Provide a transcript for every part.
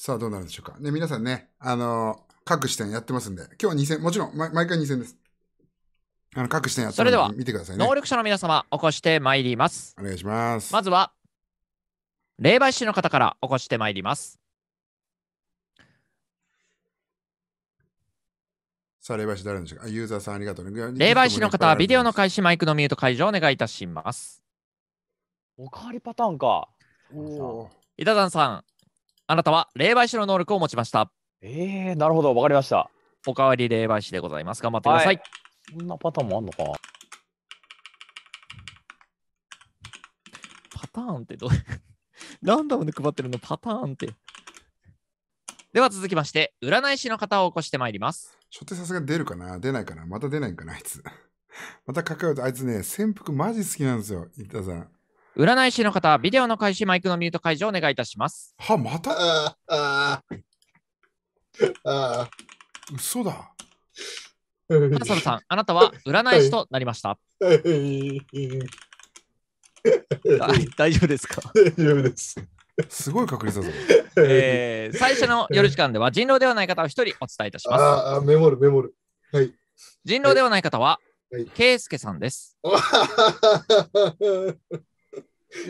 さあ、どうなるでしょうか。ね、皆さんね、あのー、各視点やってますんで、今日は2戦、もちろん、毎回2戦です。あの、各視点やってますので見てください能力者の皆様、起こしてまいります。お願いします。まずは、霊媒師の方から起こしてまいります。さあ、霊媒師誰でしょうかユーザーさんありがとう、ね。霊媒師の方はビデオの開始、マイクのミュート解除をお願いいたします。おかわりパターンか。おお。板田さん、あなたは霊媒師の能力を持ちました。えー、なるほど、わかりました。おかわり霊媒師でございます。頑張ってください。はい、そんなパターンもあんのかパターンってどう ランダムで配ってるのパターンって。では続きまして、占い師の方を起こしてまいります。ちょっとさすが出るかな出ないかなまた出ないかなあいつ。またかかると、あいつね、潜伏マジ好きなんですよ、伊田さん。占い師の方、ビデオの開始、マイクのミュート解除お願いいたします。は、また、ああ、嘘だ。ハサルさん、あなたは占い師となりました。大丈夫ですか大丈夫です。すごい確率だぞ。えー、最初の夜時間では人狼ではない方を一人お伝えいたします。ああ、メモる、メモる。はい。人狼ではない方は、はい、スケさんです。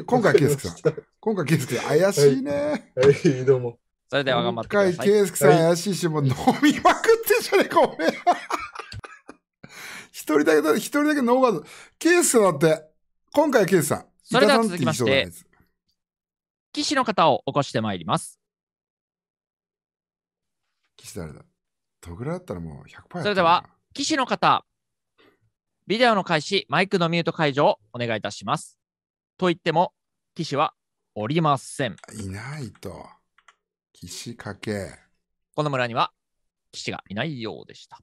今回、圭介さん。今回、圭介さん、怪しいね。はい、はい、どうも。それでは頑張ってください。今回、圭介さん怪しいし、もう飲みまくってんじゃねえか、俺。一人だけ、一人だけノーガード。圭介さんだって、今回、圭介さん。それでは続きまして、騎士の方を起こしてまいります。騎士誰だだったらもう100%それでは、騎士の方、ビデオの開始、マイクのミュート解除をお願いいたします。と言っても、騎士はおりません。いないと。騎士かけ。この村には騎士がいないようでした。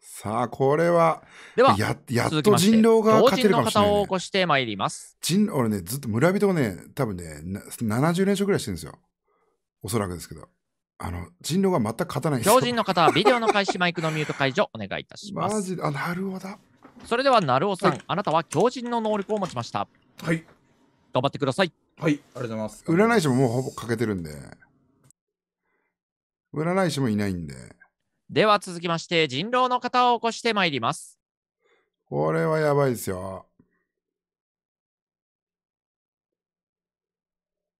さあ、これは、では、ややっと人狼が勝てるかもしれない、ね。老人の方を起こしてまいります。人俺ね、ずっと村人をね、多分ね、70連勝ぐらいしてるんですよ。おそらくですけど。あの人狼が全く勝たない強人の方はビデオの開始マイクのミュート解除お願いいたします。マジあなるほど。それでは、なるおさん、はい、あなたは強靭の能力を持ちました。はい。頑張ってください。はい、ありがとうございます。占い師ももうほぼ欠けてるんで。占い師もいないんで。では続きまして、人狼の方を起こしてまいります。これはやばいですよ。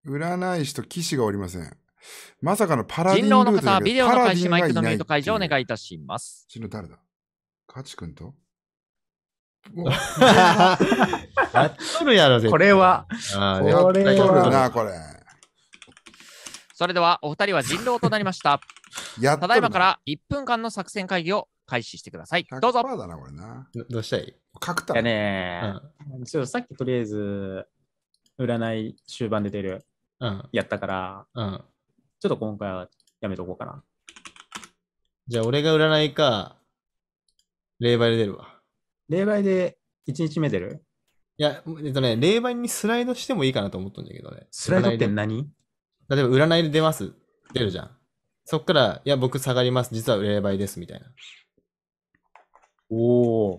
占い師と騎士がおりません。まさかのパラディン人狼の方、ビデオの開始、マイクのミュート解除をお願いいたします。ちの誰だカチ君とやっとるやろ、絶これは。あこれはやっとるな、これ。それではお二人は人狼となりました。やただいまから1分間の作戦会議を開始してください。どうぞ。だな、これな。どどうしたい、角田。やねうんさっきとりあえず、占い終盤で出る、うん。やったから、うん。ちょっと今回はやめとこうかな。じゃあ、俺が占いか、霊媒で出るわ。霊媒で1日目出るいや、えっとね、霊媒にスライドしてもいいかなと思ったんだけどね。スライドって何例えば、占いで出ます。出るじゃん。そっから、いや、僕下がります。実は霊媒です。みたいな。おお。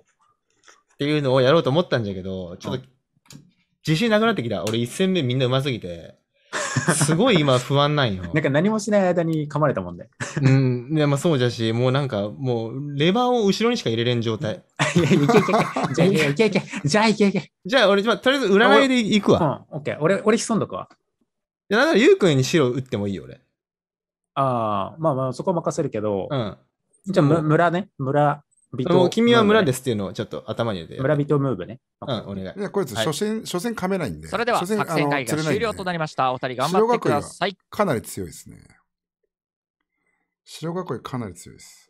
っていうのをやろうと思ったんだけど、ちょっと、自信なくなってきた。俺1戦目みんなうますぎて。すごい今不安ないよ。なんか何もしない間に噛まれたもんで、ね。うん。でもそうじゃし、もうなんか、もうレバーを後ろにしか入れれん状態。いや、いけいけいけ。じゃあ、いけいけ。じゃあ、いけいけ。じゃあ、俺、まあ、とりあえず占いで行くわ。うん、オッケー。俺、俺潜んどくわ。いや、なんだろ、ゆうくんに白打ってもいいよ、俺。ああ、まあまあ、そこ任せるけど。うん。じゃあ、む村ね。村人、もう君は村ですっていうのをちょっと頭に入れて。村人ムーブね。うん、お願い。いや、こいつ、所詮、所詮噛めないんで。それでは、作戦会議が終了となりました。お二人頑張ってください。かなり強いですね。白学いかなり強いです。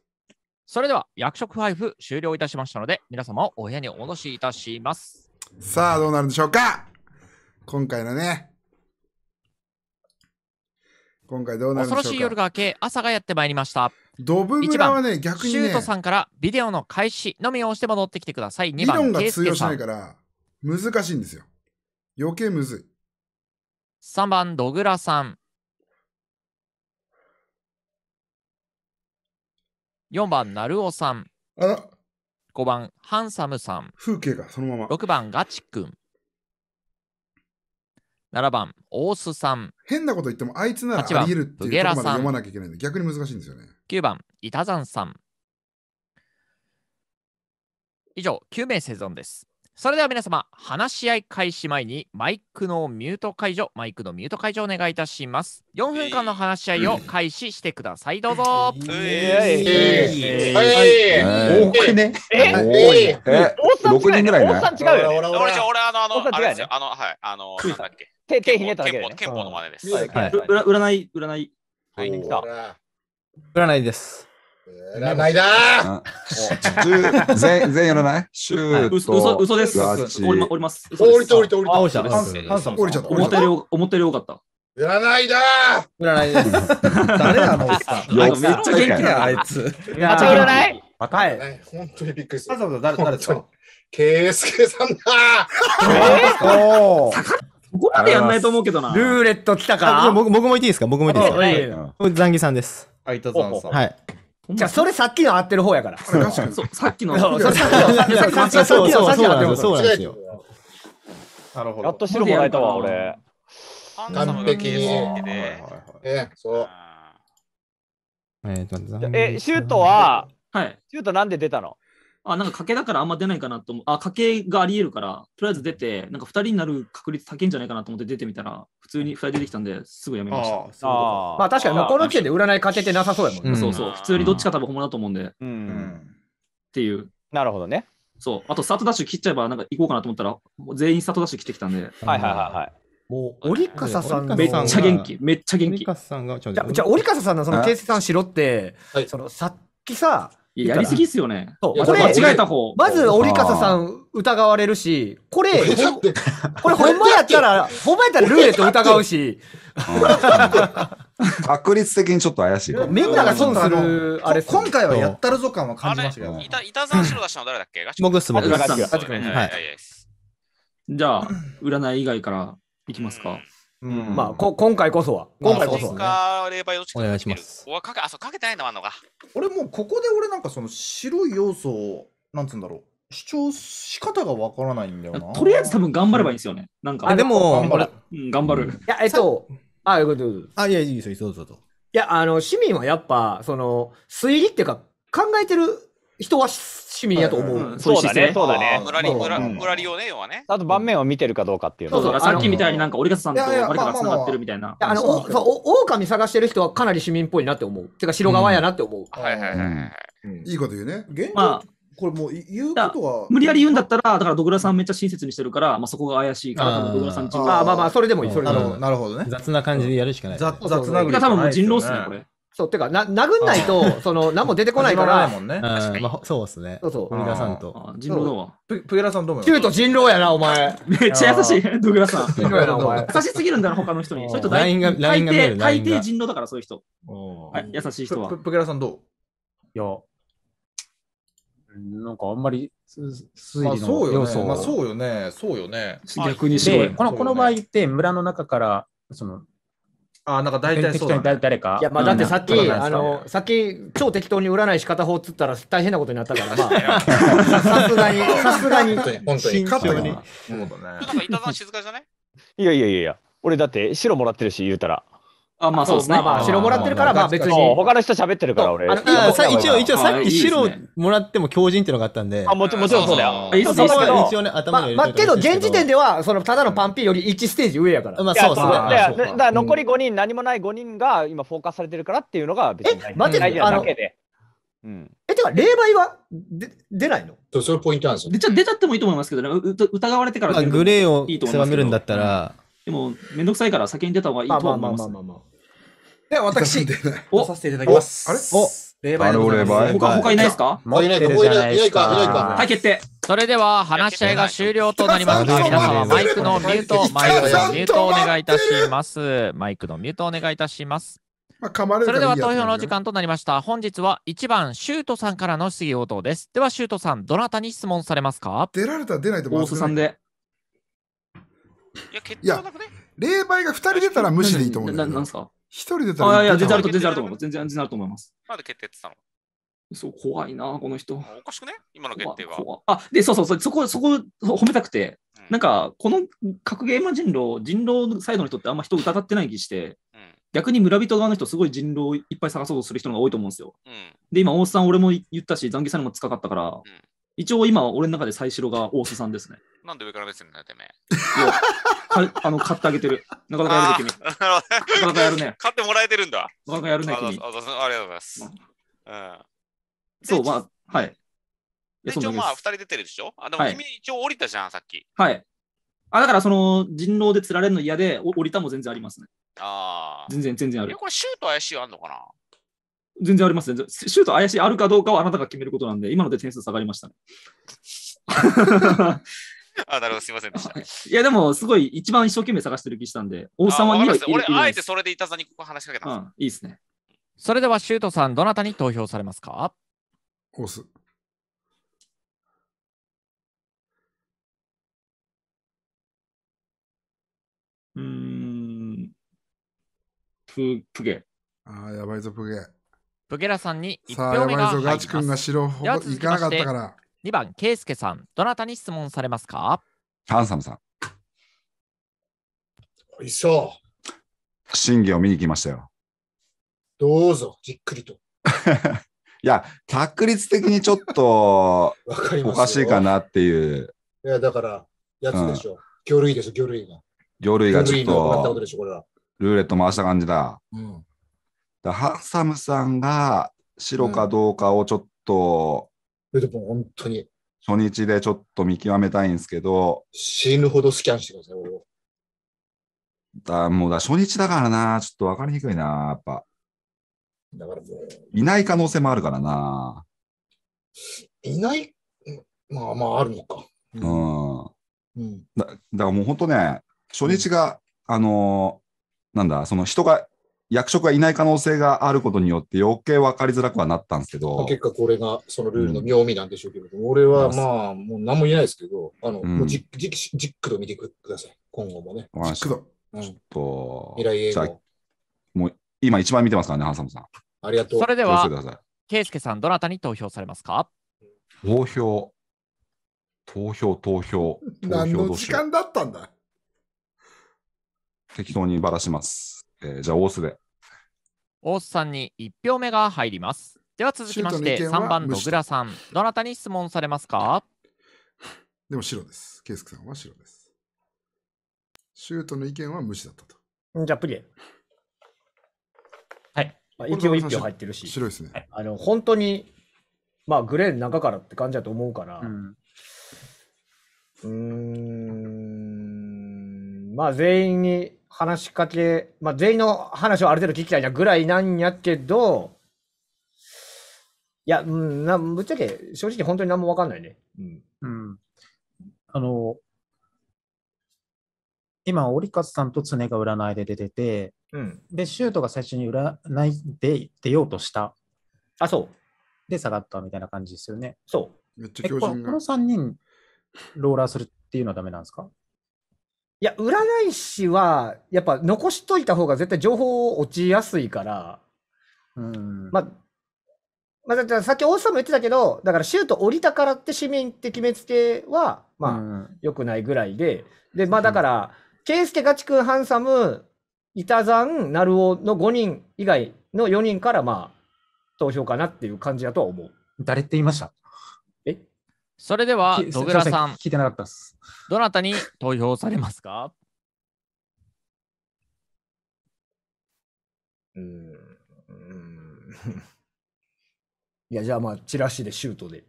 それでは役職配布終了いたしましたので、皆様をお部屋にお戻しいたします。さあ、どうなるんでしょうか今回のね。今回どうなるんでしょうか恐ろしい夜が明け、朝がやってまいりました。ドブはね、逆に、ね、シュートさんからビデオの開始のみを押して戻ってきてください。2番、理論が通用しないから、難しいんですよ。余計むずい。3番、ドグラさん。4番、なるおさん。あら、5番、ハンサムさん。風景がそのまま。6番、ガチくん。7番、大須さん。変なこと言っても、あいつならあり得るっていうとこまで読まなきゃいけないんで、逆に難しいんですよね。9番、板山さん。以上、9名生存です。それでは皆様、話し合い開始前にマイクのミュート解除、マイクのミュート解除お願いいたします。4分間の話し合いを開始してください。どうぞ。えー、えー、多くね。えー、えー、えー、ね。お俺、俺、あの、あの、あれあの、はい、あの、手、手ひねっただ憲法の真似です。占い、占い。はい、来た。占いです。やらないな全然やらないシュート。嘘嘘です。降り降ります。降りて降りて降りて。降りた。降りちゃった。思ったより思ったより多かった。やらないだ やらないです。誰のさ。めっちゃ元気よ、あいつ。いやらない。若い。本当にびっくりする。誰誰ですか。ケスケさんだ。お。ここまでやんないと思うけどな。ルーレット来たか。僕僕もいていいですか。僕もいていいですか。ザンギさんです。い、ザンさん。はい。じゃあ、それさっきの合ってる方やから。確そう、さっきの。さっきの。さっきの、さっきの、さっきの。っきなさっきの、なるほど。やっと白もらえたわ、俺。完璧。え、そう。え、シュートは、シュートなんで出たのあ、なんか賭けだからあんま出ないかなと思う。あ、賭けがあり得るから、とりあえず出て、なんか2人になる確率高いんじゃないかなと思って出てみたら、普通に2人出てきたんですぐやめました。ああまあ確かに、この時点で占いかけてなさそうやもんね、うん。そうそう。普通にどっちか多分本物だと思うんで。うん。っていう。なるほどね。そう。あと、スタートダッシュ切っちゃえば、なんか行こうかなと思ったら、全員スタートダッシュ切ってきたんで。はいはいはいはい。もう、折笠さんめっちゃ元気。めっちゃ元気。折笠さんが、じゃあ、折笠さんのその訂正さんしろって、はい、その、さっきさ、や、やりすぎっすよね。そうこれ間違えた方。まず、折笠さん疑われるし、これ、これ、ほんまやったら、ほんまやったらルーレット疑うし。確率的にちょっと怪しい。みんなが損する、あれ、今回はやったるぞ感は感じましたけどね。いたざん出したの誰だっけす、す。じゃあ、占い以外からいきますか。まあこ、今回こそは。今回こそは、ね、お願いします。かけあそうかけてないのあの俺もうここで俺なんかその白い要素を、なんつうんだろう。主張し方がわからないんだよな。とりあえず多分頑張ればいいんですよね。なんか。あ、でも、頑張る。うん、頑張る。いや、えっと、あ、いうことあ、いや、いいですよ、どうぞどうぞ。いや、あの、市民はやっぱ、その、推理っていうか、考えてる人は市民やと思う。うんそうだね、そうだね。村に、村、村利用ね、要はね。あと盤面を見てるかどうかっていう。そうそう、さっきみたいになんか折笠さんと誰かが繋がってるみたいな。あの、お、そう、狼探してる人はかなり市民っぽいなって思う。てか、城側やなって思う。はいはいはい。いいこと言うね。現状、これもう言うことは。無理やり言うんだったら、だからドグラさんめっちゃ親切にしてるから、まあそこが怪しいから、ドグラさんあまあまあ、それでもいい、それでもなるほどね。雑な感じでやるしかない。雑な。多分人狼っすね、これ。そう、てか、な、殴んないと、その、何も出てこないから。ないもんね。そうですね。そうそう。プゲラさんと。人狼プゲラさんどうも。キュート人狼やな、お前。めっちゃ優しい、ドグラさん。人狼やな、お前。優しすぎるんだな、他の人に。そういう人大抵、大抵、大抵人狼だから、そういう人。優しい人は。プゲラさんどういや。なんかあんまりす、理の要素まあそうよね、そうよね。逆にしろこのこの場合って村の中からそのあなんか大体そうだ、ね、誰か。いや、まあ、だってさっき、うん、あの、さっき、超適当に占いし方法っつったら大変なことになったから、まあ、さすがに、さすがに、本当に、本当に。そうだね。なんか、板さん静かじゃないいやいやいやいや、俺だって白もらってるし、言うたら。あ、まあそうですね。まあ白もらってるから、まあ別に。他の人喋ってるから、俺。一応、一応さっき白もらっても強靭っていうのがあったんで。あ、もちろん、もちろんそうだよ。そこは一応ね、頭まあ、けど、現時点では、その、ただのパンピーより1ステージ上やから。まあそうそう。だから残り5人、何もない5人が今フォーカスされてるからっていうのが別に。え、待って、あの、うん、え、てか、霊媒はで出ないのそう、それポイントなんですよ。出ちゃってもいいと思いますけどね、疑われてから。グレーを狭めるんだったら、でも、めんどくさいから先に出た方がいいとは思います。では私、出させていただきます。あれお霊媒でございます。他、他いないですかいないか、いないか、いないか。はい、決定。それでは、話し合いが終了となりますが、皆様、マイクのミュート、マイクのミュートをお願いいたします。マイクのミュートをお願いいたします。それでは投票の時間となりました。本日は1番、シュートさんからの質疑応答です。では、シュートさん、どなたに質問されますか出られたら出ないと思います、大須さんで。いや、決定はなくね霊媒が2人出たら無視でいいと思うんだけど。何すか ?1 人出たらあいや、出たらと出たらと思います。全然あると思います。なんで決定って言ったのそう、怖いな、この人。おかしくね今の決定は。あ、で、そうそうそう、そこ、そこ褒めたくて、なんか、この格ゲーマ人狼、人狼サイドの人ってあんま人疑ってない気して、うん、逆に村人側の人、すごい人狼いっぱい探そうとする人が多いと思うんですよ。うん、で、今、大津さん、俺も言ったし、残疑さんにも近かったから、一応今、俺の中で最白が大須さんですね。なんで上から目線なってめえ。あの、買ってあげてる。なかなかやるね、君。なるほなかなかやるね。買ってもらえてるんだ。なかなかやるね、あ君。ありがとうございます。そう、まあ、はい。一応まあ、二人出てるでしょあ、でも君一応降りたじゃん、さっき。はい。あ、だからその、人狼で釣られるの嫌で、降りたも全然ありますね。ああ。全然、全然ある。これシュート怪しいはあんのかな全然ありますね。シュート怪しい、あるかどうかはあなたが決めることなんで、今ので点数下がりましたね。あ、なるほど、すみませんでした。いや、でも、すごい、一番一生懸命探してる気したんで、王様には俺、あえてそれでいたさにここ話しかけた、うん、いいですね。それでは、シュートさん、どなたに投票されますか押す。うん、プ、プゲ。ああ、やばいぞ、プゲ。ブゲラさんに1票目が入ります。君が白ほぼ行かなかったから。2番、ケイスケさん、どなたに質問されますかハンサムさん。おいそう。審議を見に来ましたよ。どうぞ、じっくりと。いや、確率的にちょっと おかしいかなっていう。いや、だから、やつでしょ。うん、魚類でしょ、魚類が。魚類がちょっと、ルーレット回した感じだ。うんだハンサムさんが白かどうかをちょっと、うん、本当に。初日でちょっと見極めたいんですけど。死ぬほどスキャンしてください、俺だもうだ初日だからな、ちょっと分かりにくいな、やっぱ。だからもう。いない可能性もあるからな。いない、まあまああるのか。うん。うん、だだからもう本当ね、初日が、うん、あのー、なんだ、その人が役職がいない可能性があることによって余計分かりづらくはなったんですけど。結果これがそのルールの妙味なんでしょうけれども、うん、俺はまあもう何も言えないですけど、あの、うん、じじじっくり見てください。今後もね。じっくり。うん、ちょっと。未来永もう今一番見てますからね、ハンサムさん。ありがとう。それでは、ケイスケさん、どなたに投票されますか投票。投票、投票。投票何の時間だったんだ適当にばらします。えー、じゃあ、大須で。大須さんに1票目が入ります。では続きまして、3番、野倉さん。どなたに質問されますかでも白です。ケイスケさんは白です。シュートの意見は無視だったと。じゃあ、プリエ。はい。まあ、一応1票入ってるし。白いですね。はい、あの本当に、まあ、グレーの中からって感じだと思うから。うん、んまあ、全員に話しかけ、まあ、全員の話をある程度聞きたいなぐらいなんやけど、いや、うん、なぶっちゃけ正直本当に何も分かんないね。うん。うん、あの、今、折勝さんと常が占いで出てて、うん、で、シュートが最初に占いで出ようとした。あ、そう。で、下がったみたいな感じですよね。そう。めっちゃこの3人、ローラーするっていうのはダメなんですかや、占い師は、やっぱ残しといた方が絶対情報落ちやすいから、うん。まあ、まあ、だってさっき大津さんも言ってたけど、だからシュート降りたからって市民って決めつけは、まあ、良、くないぐらいで、で、まあだから、圭、佑ガチ君、ハンサム、板山、成尾の5人以外の4人から、まあ、投票かなっていう感じだとは思う。誰って言いましたそれでは、野倉さん。聞いてなかったす。どなたに投票されますかうん。いや、じゃあまあ、チラシでシュートで。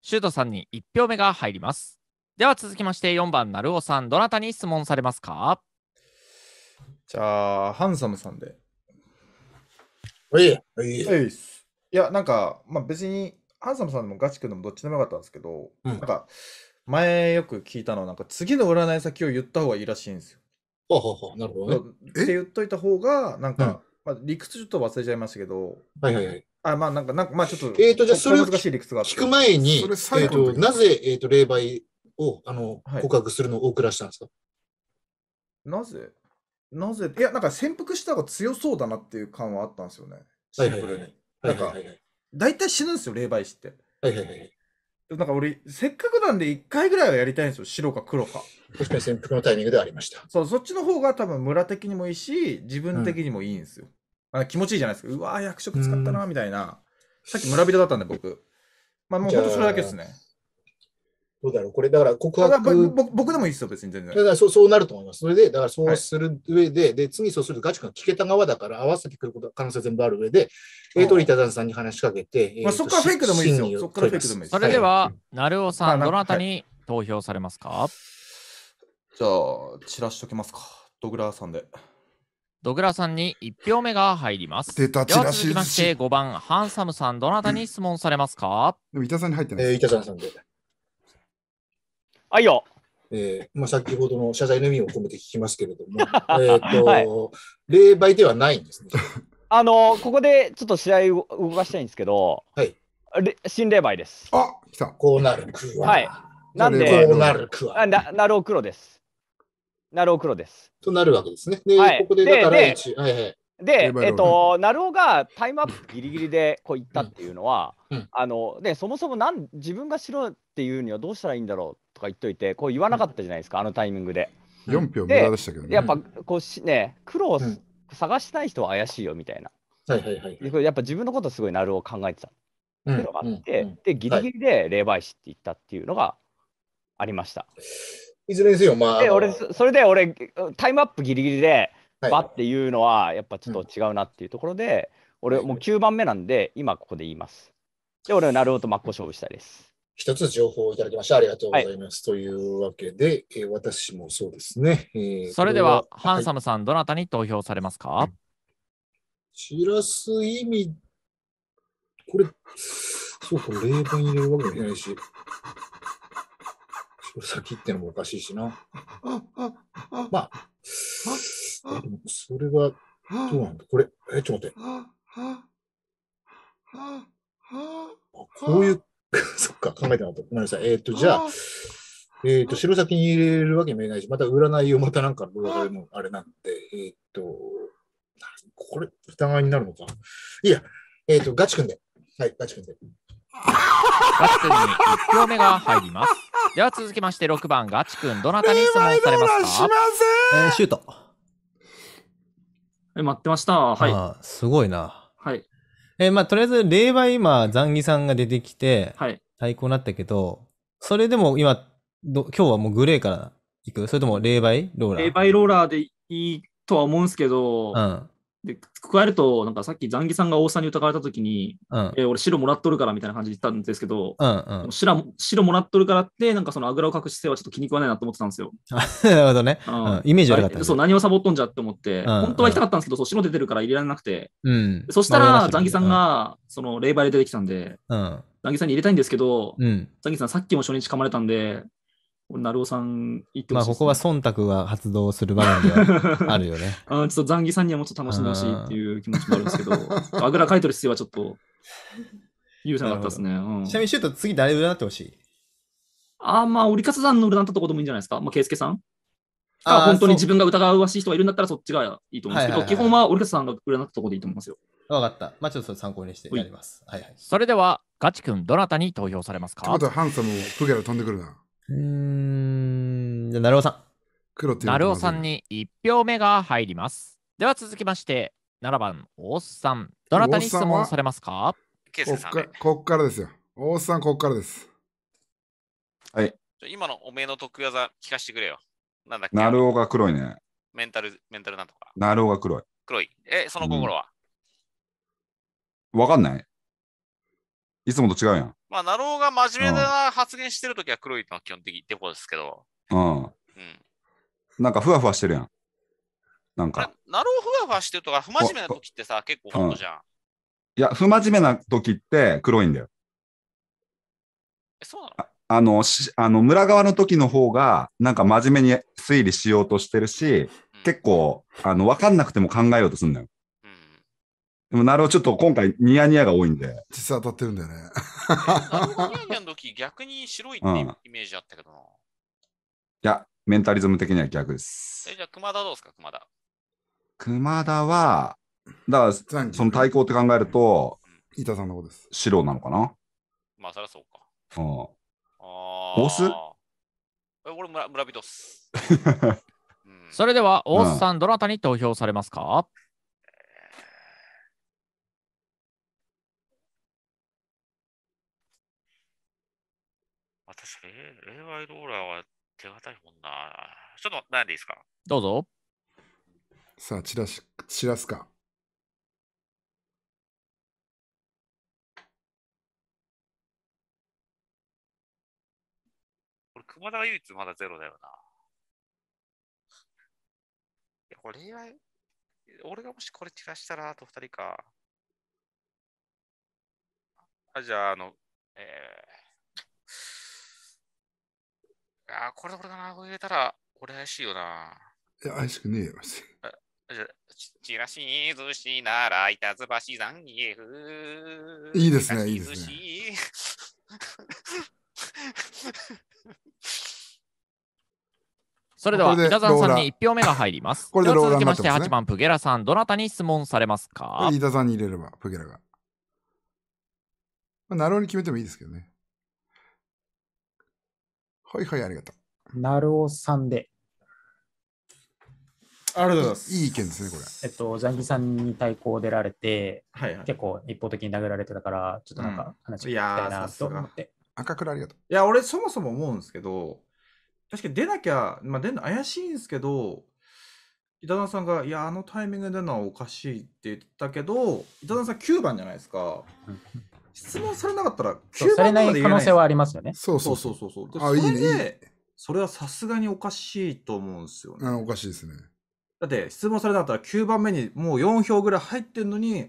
シュートさんに1票目が入ります。では続きまして4番、なるおさん、どなたに質問されますかじゃあ、ハンサムさんで。いいいや、なんか、まあ別にハンサムさんでもガチ君でもどっちでもよかったんですけど、うんなんか、前よく聞いたのは、なんか次の占い先を言った方がいいらしいんですよ。ほうほうなるほどね。って言っといた方が、なんか、まあ、理屈ちょっと忘れちゃいましたけど、はいはいはい。あ、まあなんか、なんかまあちょっと、えーとじゃあそれを難しい理屈があ聞く前に、それえ最ー後のとなぜ、えー、と霊媒をあの告白するのを大らしたんですか、なぜなぜいや、なんか潜伏した方が強そうだなっていう感はあったんですよね。シンプルに。はいはいはいはいははいはいはい。大体死ぬんですよ、霊媒師って。なんか俺、せっかくなんで1回ぐらいはやりたいんですよ、白か黒か。確かに潜伏のタイミングではありました。そう、そっちの方が多分村的にもいいし、自分的にもいいんですよ。うん、あ気持ちいいじゃないですか。うわー、役職使ったな、みたいな。さっき村人だったんで、僕。まあもうほんとそれだけですね。どうだろうこれ、だから告白。僕でもいいですよ、別に全然。だからそうそうなると思います。それで、だからそうする上で、はい、で、次そうするとガチ君聞けた側だから、合わせてくること可能性全部ある上で、えー、と、リタダンさんに話しかけて、まあ、そこはフェイクでもいいですよ。そこからフェイクでもいいです。それでは、なるおさん、どなたに投票されますか、じゃあ、散らしときますか。ドグラさんで。ドグラさんに1票目が入ります。出た、チラシ。続きまして、5番、ハンサムさん、どなたに質問されますかでも、板さんに入ってない。えー、板さんで。あ、いよ。えーまあ、先ほどの謝罪の意味を込めて聞きますけれども、えーとはい、霊媒ではないんですね。あのここでちょっと試合を動かしたいんですけど、はい、れ新霊媒です。あ来た。こうなるくは。はい。なんで、こうなるくは。ななるお黒です。なるお黒です。となるわけですね。で、はい、ここでだからはいはい。で、えっと、なるおがタイムアップぎりぎりでこういったっていうのは、うんうん、あのでそもそもなん自分がしろっていうにはどうしたらいいんだろうとか言っといてこう言わなかったじゃないですか、うん、あのタイミングで。4票無駄でしたけどね。やっぱこうしね労を探してない人は怪しいよみたいな。はいはいはい、やっぱ自分のことすごいなるを考えてたっていうのがあって、うんうん、でギリギリで霊媒師って言ったっていうのがありました。はい、いずれにせよまあ。で俺それで俺タイムアップギリギリでばっていうのはやっぱちょっと違うなっていうところで、俺もう9番目なんで今ここで言います。で俺なるほと真っ向勝負したいです。一つ情報をいただきましてありがとうございます。はい、というわけで、えー、私もそうですね。えー、それでは、ハンサムさん、はい、どなたに投票されますか散らす意味、これ、そうか、霊文入れるわけじゃないし、こ先ってのもおかしいしな。まあ、それは、どうなんだこれ、え、ちょっと待って。こういう そっか、考えてなかった。ごめんなさい。えっ、ー、と、じゃあ、えっ、ー、と、白先に入れるわけにもいないし、また占いをまたなんか動画でもあれなんで、えっ、ー、と、これ、疑いになるのか。いや、えっ、と、ガチ君で。はい、ガチ君で。ガチ君に1票目が入ります。では続きまして6番、ガチ君、どなたに質問されますかしません、えー、シュート。え、待ってました。はい。すごいな。はい。えー、まあ、とりあえず、霊媒、今、ザンギさんが出てきて、はい。対抗になったけど、それでも今、ど今日はもうグレーから行くそれとも霊媒ローラー霊媒ローラーでいいとは思うんすけど、うん。で、加えると、なんかさっきザンギさんが大さんに疑われたときに、うん、えー、俺白もらっとるからみたいな感じで言ったんですけど、うんうん、白白もらっとるからって、なんかそのあぐらを隠姿勢はちょっと気に食わないなと思ってたんですよ。なるほどね。うん、イメージ悪かった、そう、何をサボっとんじゃって思って、うんうん、本当は行きたかったんですけど、そう白出てるから入れられなくて、うん、そしたらザンギさんが、その霊媒で出てきたんで、うん、ザンギさんに入れたいんですけど、うん、ザンギさんさっきも初日噛まれたんで、成尾さん言ってほしい、ね、まあ、ここは忖度が発動する場面では あるよね。あちょっとザンギさんにはもっと楽しんでほしいっていう気持ちもあるんですけど、あぐらかいてる姿勢はちょっと許者なかったですね。うん、ちなみにシュート、次誰占ってほしいあまあ、折笠さんの占ったとこでもいいんじゃないですか。まあ、圭介さん。あ本当に自分が疑わしい人がいるんだったらそっちがいいと思うんですけど、はいはいはいはい、基本は折笠さんが占ったとこでいいと思いますよ。わかった。まあ、ちょっと参考にしてやります。はい、はい、それでは、ガチ君、どなたに投票されますかあとハンサムをプゲが飛んでくるな。うん、じゃあ、なるおさん。黒なるおさんに1票目が入ります。では続きまして、7番、大っさん。どなたに質問されますかここっからですよ。大っさん、こっからです。はい。今のおめえの得意技聞かせてくれよ。なんだっけなるおが黒いね。メンタル、メンタルなんとか。なるおが黒い。黒い。え、その心は、うん、わかんない。いつもと違うやん。まあ、なろうが真面目な発言してるときは黒いのは基本的ってことですけど。うん。うん、なんかふわふわしてるやん。なんか。なろうふわふわしてるとか、不真面目なときってさ、結構ホッじゃん。いや、不真面目なときって黒いんだよ。え、そうなのあのしあの村側の時の方がなんか真面目に推理しようとしてるし、うん、結構あの分かんなくても考えようとするんだよ。でも、なるほど、ちょっと今回、ニヤニヤが多いんで。実は当たってるんだよね。あのニヤニヤの時、逆に白いってイメージあったけどな。いや、メンタリズム的には逆です。えじゃあ、熊田どうですか、熊田。熊田は、だから、その対抗って考えると、伊田さんのことです。白なのかなまあ、そりゃそうか。うん。ああ。ボス俺村、村人っす。それでは、大須さん、どなたに投票されますか、令和イローラーは手堅いもんな。ちょっと悩んでいいですかどうぞ。さあ、チラシ、チラすか。これ、熊田が唯一まだゼロだよな。いや、これ、俺がもしこれ散らしたら、あと2人か。あ、じゃあ、あの、えー、あ、これこれだな、これ入れたら、俺怪しいよな。いや、怪しくねえよ。ちらし寿司ならいたずばしざんげふ。いいですね、いいですね。それでは、板田さんに1票目が入ります。これで続きまして、8番、プゲラさん、どなたに質問されますか飯田さんに入れれば、プゲラが。まあ、なるほど決めてもいいですけどね。はいはい、ありがとう。なるおさんで。ありがとうございます。いい意見ですね、これ。えっと、ジャンギさんに対抗出られて、はいはい、結構一方的に殴られてたから、ちょっとなんか話聞きたいなと思って。赤倉ありがとう。いや、俺そもそも思うんですけど、確かに出なきゃ、まあ出るの怪しいんですけど、伊田さんが、いや、あのタイミングでのはおかしいって言ったけど、伊田さん9番じゃないですか。質問されなかったら9番まで言えない可能性はありますよね。そうそうそうそうそう。あ、いいね。それはさすがにおかしいと思うんですよね。おかしいですね。だって質問されなかったら9番目にもう4票ぐらい入ってんのに、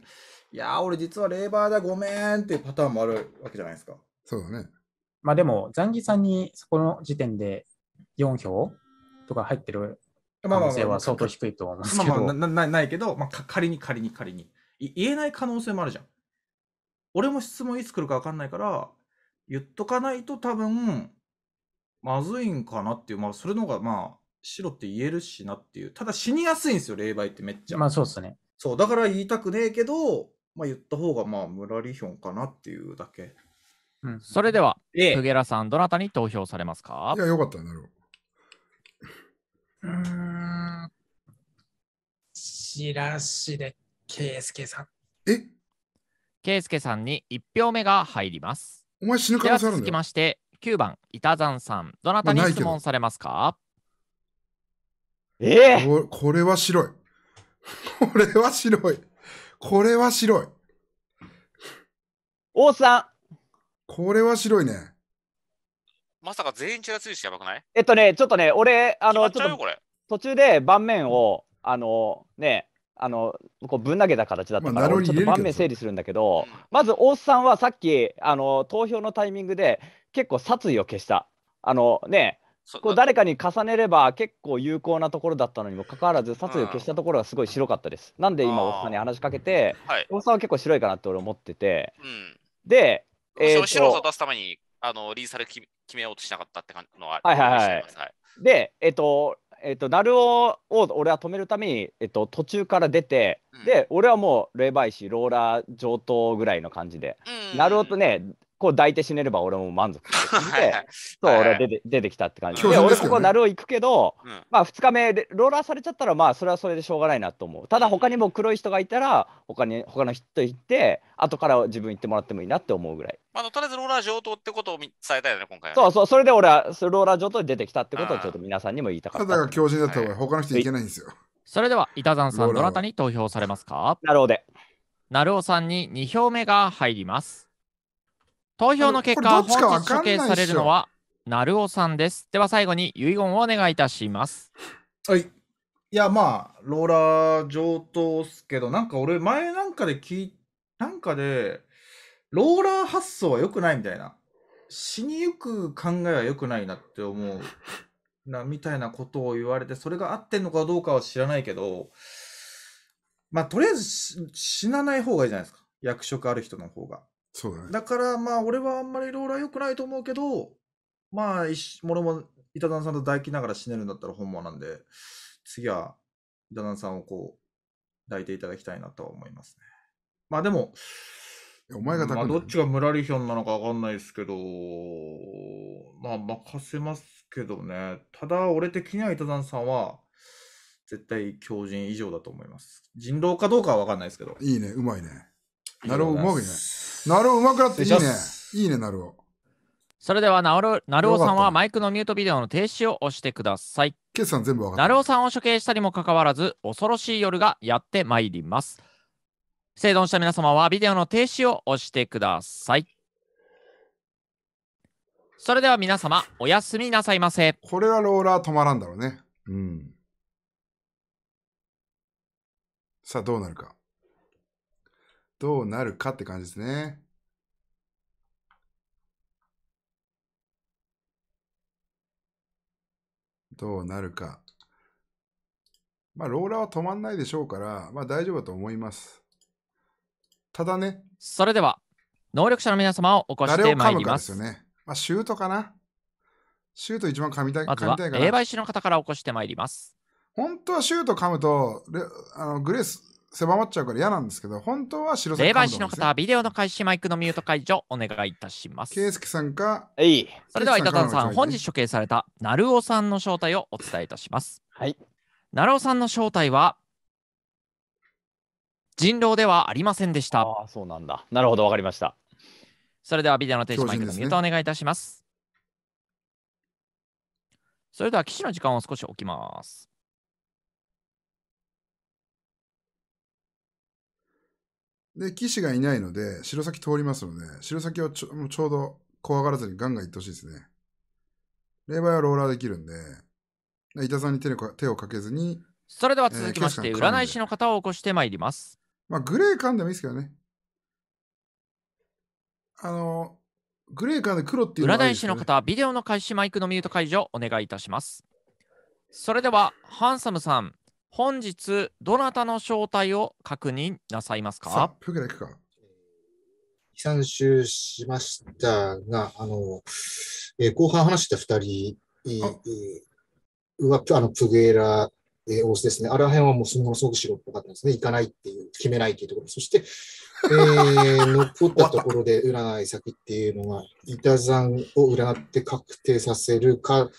いや俺実はレーバーだごめんっていうパターンもあるわけじゃないですか。そうだね。まあでも、ザンギさんにそこの時点で4票とか入ってる可能性は相当低いと思いますけど。まあまあ、まあまあ、なないけど、まあ、仮に仮に仮に。言えない可能性もあるじゃん。俺も質問いつ来るか分かんないから、言っとかないと多分、まずいんかなっていう、まあ、それの方が、まあ、白って言えるしなっていう。ただ死にやすいんですよ、霊媒ってめっちゃ。まあそうっすね。そう、だから言いたくねえけど、まあ言った方が、まあ、ムラリヒョンかなっていうだけ。うん、それでは、えゲラさん、どなたに投票されますかいや、よかったなるほど。うん。しらしで、ケイスケさん。え圭介さんに1票目が入ります。お前死ぬ可能性あるんだ続きまして、9番、板山さん、どなたに質問されますか、ええー、これは白い。これは白い。これは白い。王さん。これは白いね。まさか全員ちらついしやばくないえっとね、ちょっとね、俺、あの、ちょっと途中で盤面を、あのね、あのこうぶん投げた形だったから、まあ、ちょっと盤面整理するんだけど、まず大須さんはさっきあの投票のタイミングで結構殺意を消した。あのねこう誰かに重ねれば結構有効なところだったのにもかかわらず殺意を消したところがすごい白かったです。なんで今大須さんに話しかけて、はい、大須さんは結構白いかなって俺思ってて、うん、で、えー、白さを出すためにあのリーサル決めようとしなかったって感じのあはいはいはい。はい、で、えっ、ー、と、えっと、ナルを俺は止めるために、えっと、途中から出て、うん、で俺はもう霊媒師ローラー上等ぐらいの感じで、うん、ナルとねこう抱いて死ねれば俺も満足してそう、俺は出て出てきたって感じで、ね、俺ここなるを行くけど、うん、まあ2日目ローラーされちゃったらまあそれはそれでしょうがないなと思うただ他にも黒い人がいたら他に他の人行って後から自分行ってもらってもいいなって思うぐらい、まあ、とりあえずローラー上等ってことを伝えたいよね今回は、ね、そうそうそれで俺はローラー上等に出てきたってことをちょっと皆さんにも言いたかったただが強靭だったが他の人行けないんですよ、はい、それでは板山さんどなたに投票されますかなるほどなるおさんに2票目が入ります投票の結果、本日処刑されるのは、なるおさんです。では最後に遺言をお願いいたします。はい。いや、まあ、ローラー上等っすけど、なんか俺、前なんかで聞い、なんかで、ローラー発想は良くないみたいな。死にゆく考えは良くないなって思う。な、みたいなことを言われて、それが合ってんのかどうかは知らないけど、まあ、とりあえず死なない方がいいじゃないですか。役職ある人の方が。そうだね。だからまあ俺はあんまりローラー良くないと思うけど、まあ、俺も板田さんと抱きながら死ねるんだったら本望なんで、次は板田さんをこう、抱いていただきたいなとは思いますね。まあでも、お前が、まあ、どっちがムラリヒョンなのか分かんないですけど、まあ任せますけどね。ただ、俺的には板田さんは、絶対強人以上だと思います。人狼かどうかは分かんないですけど。いいね、うまいね。なるおうまくね。なるおうまくなっていいね。いいね、なるお。それではなる、なるおさんはマイクのミュートビデオの停止を押してください。ケさん全部わかった。なるおさんを処刑したにもかかわらず、恐ろしい夜がやってまいります。生存した皆様はビデオの停止を押してください。それでは皆様、おやすみなさいませ。これはローラー止まらんだろうね。うん。さあ、どうなるか。どうなるかって感じですね。どうなるか。まあ、ローラーは止まんないでしょうから、まあ大丈夫だと思います。ただね。それでは、能力者の皆様をお越してまいります。誰を噛むかですよね。まあ、シュートかな。シュート一番噛みたい、まずは、霊媒師の方からお越してまいります。本当はシュート噛むと、あのグレース、狭まっちゃうから嫌なんですけど、本当は白崎霊感媒の方はビデオの開始マイクのミュート解除お願いいたします。圭介さんか、はい。それでは板田さん、本日処刑された成尾さんの正体をお伝えいたします。はい。成尾さんの正体は人狼ではありませんでした。ああ、そうなんだ。なるほど、わかりました。それではビデオの停止マイクのミュートお願いいたします。それでは機種の時間を少し置きます。で、騎士がいないので、白先通りますので、白先をちょもうちょうど怖がらずにガンガンいってほしいですね。霊媒はローラーできるんで、で伊田さんに手を手をかけずに。それでは続きまして、えー、占い師の方を起こしてまいります。まあ、グレー噛んでもいいですけどね。あの、グレー感で黒っていう、ね、占い師の方、ビデオの開始、マイクのミュート解除お願いいたします。それでは、ハンサムさん、本日どなたの正体を確認なさいますか ?3 あ、プグか。しましたが、あの、えー、後半話した2人、うわ、あの、プグエラ、えー、オースですね。あらへんはもうそのすごく白っぽかったですね。行かないっていう、決めないっていうところ。そして、えー、残ったところで占い先っていうのが、板算を占って確定させるか、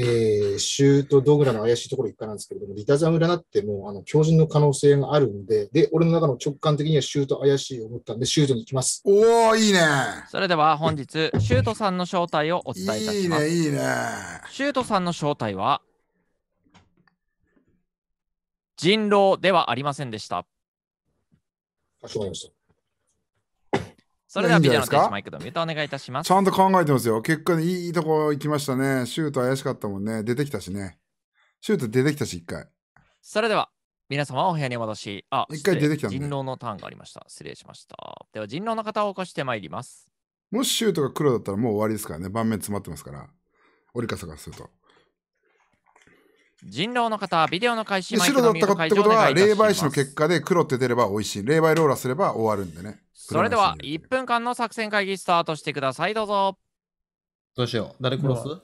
えー、シュートどぐらの怪しいところ一くなんですけれども、リタザムラナってもう、あの、強靭の可能性があるんで、で、俺の中の直感的にはシュート怪しいと思ったんで、シュートに行きます。おおいいね。それでは本日、シュートさんの正体をお伝えいたします。いいね、いいね。シュートさんの正体は、人狼ではありませんでした。かしこまりました。それではビデオの停止マイクのミュートお願いいたします。ちゃんと考えてますよ。結果いいとこ行きましたね。シュート怪しかったもんね。出てきたしね。シュート出てきたし、一回。それでは、皆様お部屋に戻し。あ、一回出てきた、ね、人狼のターンがありました。失礼しました。では、人狼の方を起こしてまいります。もしシュートが黒だったらもう終わりですからね。盤面詰まってますから。折笠からすると。人狼の方、ビデオの開始白だったかってことは、霊媒師の結果で黒って出れば美味しい。霊媒ローラーすれば終わるんでね。それでは1分間の作戦会議スタートしてください。どうぞ。どうしよう。誰殺す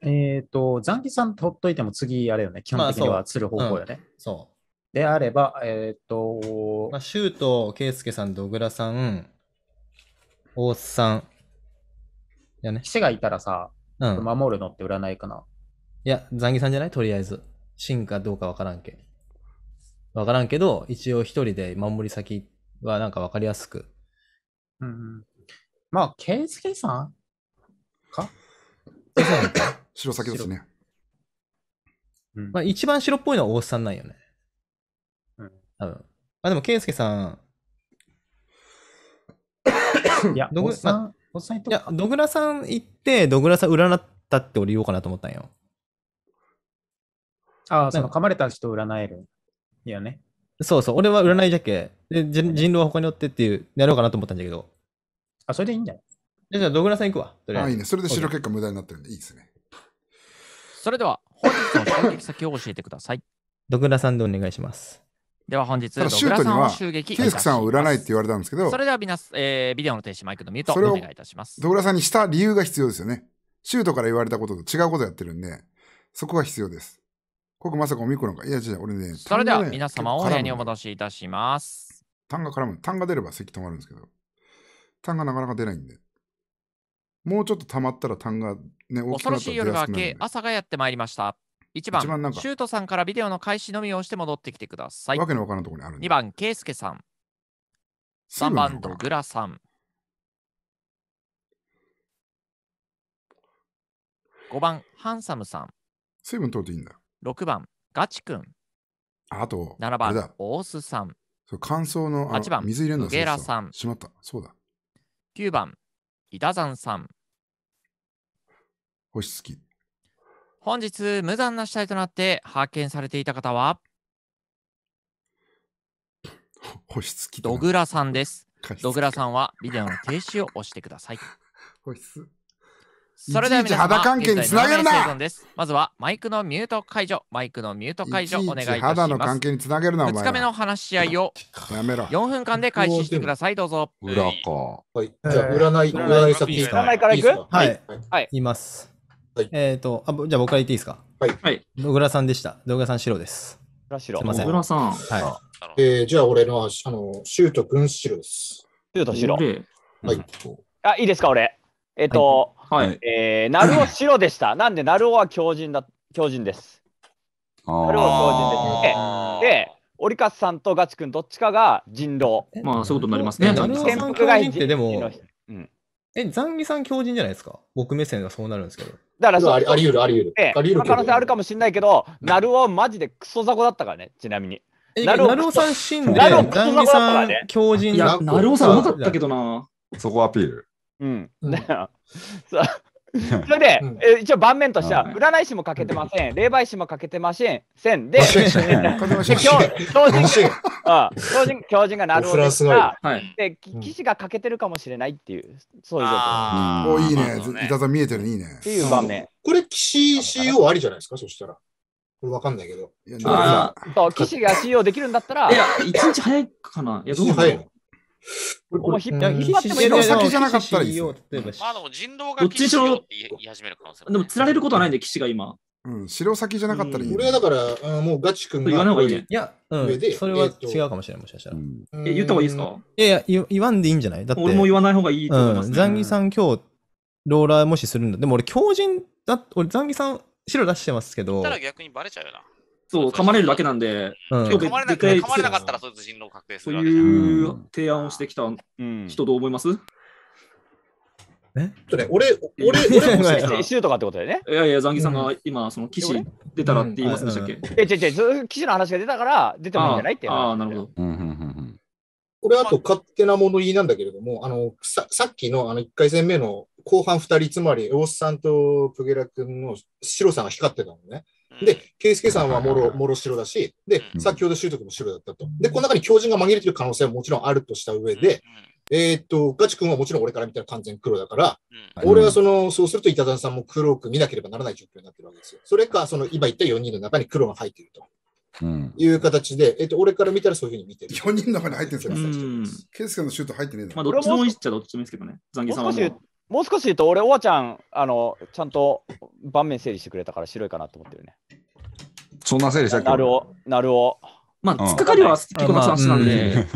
えっ、ー、と、ザンギさん取っといても次、あれよね。基本的には釣る方向よね。まあ、そううんそう、であれば、えっ、ー、と、まあ、シュート、ケイスケさん、ドグラさん、大津さん。やね。騎がいたらさ、うん、守るのって占いかな。いや、ザンギさんじゃないとりあえず。真かどうかわからんけ。わからんけど、一応一人で守り先行っはなんか分かりやすく。うん。まあ、ケ介さんか 白先ですね。まあ、一番白っぽいのは大須さんなんよね。うん。多分。あ、でも、圭介さん。いや、ドグさん、まあ、いや、ドグラさん行って、ドグラさん占ったって俺言おうかなと思ったんよ。ああ、その噛まれた人占える。いやね。そうそう、俺は占いじゃけ。で、人狼は他におってっていう、やろうかなと思ったんだけど。あ、それでいいんじないじゃあ、ドグラさん行くわ。とりあえず。あ、いいね。それで白結果無駄になってるんで、いいですね。それでは、本日の衝撃先を教えてください。ドグラさんでお願いします。では本日、ドグラさんを襲撃ケイスクさんを占いって言われたんですけど、それでは皆、えー、ビデオの停止、マイクのミュートをお願いいたします。ドグラさんにした理由が必要ですよね。シュートから言われたことと違うことやってるんで、そこが必要です。これまさかオミクロンか。いや、違う、俺ね。それでは皆様を部屋にお戻しいたします。痰が絡む。痰が出れば咳止まるんですけど。痰がなかなか出ないんで。もうちょっと溜まったら痰がね、大きくな恐ろしい夜が明け、朝がやってまいりました。1番、1番シュートさんからビデオの開始のみをして戻ってきてください。わけのわからんところにあるん2番、ケイスケさん。3番、ドグラさん。5番、ハンサムさん。水分取っていいんだ。6番、ガチ君。あと、7番、大須さん。そう乾燥の8番、水入れのゲラさん。しまった。そうだ。9番、伊田山さん。星き。本日、無残な死体となって発見されていた方は、星き。ドグラさんです。ドグラさんはビデオの停止を押してください。保 湿それでは皆肌関係につなげるなまずはマイクのミュート解除、マイクのミュート解除お願いします。肌の関係につなげるな、二日目の話し合いをやめろ。四分間で開始してください、どうぞ。裏か。はい。じゃあ、占い、占い先。占いからいくはい。はい。います。はい。えっと、あじゃあ僕から言っていいですかはい。はい。野倉さんでした。野倉さん、白です。すみません。野倉さん。はい。えー、じゃあ、俺の、あの、シュート君、白です。シュート白。はい。あ、いいですか、俺。えっと、はい。えー、なるお白でした。なんで、なるおは強人だ、強人です。なるおは強人です。で、折勝さんとガチ君、どっちかが人狼。まあ、そういうことになりますね。なるさん強人ってでも、うん、え、ザンギさん強人じゃないですか。僕目線がそうなるんですけど。だからそうあり得る、あり得る。ええ、可能性あるかもしれないけど、なるおマジでクソ雑魚だったからね、ちなみに。なるおさん死んで、なるおさん強人。な。なるおさんうまかったけどな。そこアピール。うん。それで、うん、え一応盤面としては、占い師もかけてません、霊媒師もかけてません、せんで、狂人がなるほどした、はい、で、騎士がかけてるかもしれないっていう、そういう状況。おいいね、伊田さん見えてるいいね。っていう盤面。これ、騎士 CO ありじゃないですか、そしたら。これわかんないけど。そう、騎士が CO できるんだったら。いや、一日早いかな。いや、どう早いのもう引っ張っても先じゃなかったらいい、ね、までも人狼が騎士を言い始める可能性でも釣られることはないんで、騎士が今。うん、白先じゃなかったらいい、俺はだから、もうガチ君が言わない方がいいね。いや、それは違うかもしれない、もしかしたら。言った方がいいですかいやいや、言わんでいいんじゃないだって。俺も言わない方がいいと思います、ザンギさん今日、ローラーもしするんだ。でも俺、強人だ、俺、ザンギさん、白出してますけど。たら逆にバレちゃうよな。そう、噛まれるだけなんで、うん、噛まれな噛まれなかったら、そういう人狼確定するそういう提案をしてきた人どう思います、えちょっとね、俺、俺、俺もしてシュートかってことだよね。いやいや、ザンギさんが今、その騎士出たらって言いませんでしたっけ、え、違う違う、騎士の話が出たから、出てもいいんじゃないってああ、なるほど。これあと勝手な物言いなんだけれども、あの、ささっきのあの1回戦目の後半2人、つまり、大須さんとプゲラ君の白さんが光ってたのね。で、圭介さんはもろ、もろ白だし、で、先ほど習得も白だったと。で、この中に狂人が紛れてる可能性はもちろんあるとした上で、えー、っと、ガチ君はもちろん俺から見たら完全黒だから、うん、俺はその、そうすると板谷さんも黒く見なければならない状況になってるわけですよ。それか、その今言った4人の中に黒が入っていると。うん、いう形で、えっと、俺から見たらそういうふうに見てる。4人の中に入ってるんですよ、ケイスケのシュート入ってねえんだ。まあ、どっちもいいっちゃどっちもいいですけどね、ザンギさんはもう。もう少し言うと、俺、おばちゃん、あの、ちゃんと盤面整理してくれたから白いかなと思ってるね。そんな整理したっけなるお、なるお。まあ、つっかかりは結構な話なんで。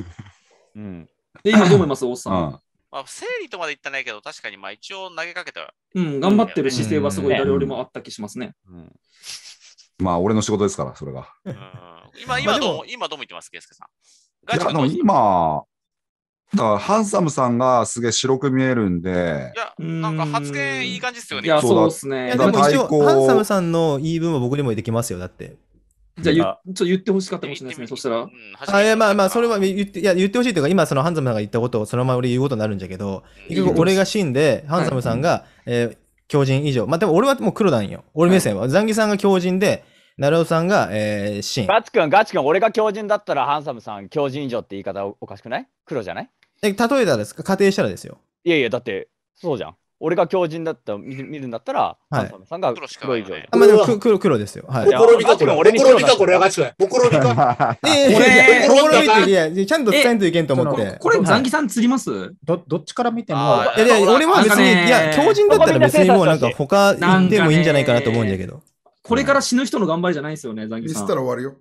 うん。で、今どう思います、おっさん。まあ、整理とまで言ってないけど、確かにまあ一応投げかけた。うん、頑張ってる姿勢はすごい誰よりもあった気しますね。うん、まあ、俺の仕事ですから、それが。うん今、今どう今どう見てます、ケイスケさん。いガチや、今、だからハンサムさんがすげえ白く見えるんで。いや、なんか発言いい感じですよね。いや、そうですね。でも一応、ハンサムさんの言い分は僕にもできますよ、だって。じゃあ、ちょっと言ってほしかったかもしれないですね、そしたら。ういや、まあまあ、それは言って、いや、言ってほしいというか、今、そのハンサムさんが言ったことを、そのまま俺言うことになるんじゃけど、結局俺が死んで、ハンサムさんが、え狂人以上。まあ、でも俺はもう黒なんよ。俺目線は。ザンギさんが狂人で、ナルオさんが、えー、シン。ガチ君、ガチ君、俺が狂人だったら、ハンサムさん、狂人以上って言い方おかしくない黒じゃないえ、例えたらですか仮定したらですよ。いやいや、だって、そうじゃん。俺が狂人だった見る見るんだったら、はいサンサムさんが黒しい上位あ、まあでも黒黒ですよ。はい。ほころびかこれ、あがちだ。ほころびか。えこほころびっちゃんと伝えんといけんと思って。これ、ザンギさん釣りますどどっちから見ても、いや俺は別に、いや、強人だったら別にもうなんか他行ってもいいんじゃないかなと思うんだけど。これから死ぬ人の頑張りじゃないですよね、ザンギミスんった。ら終わるよ。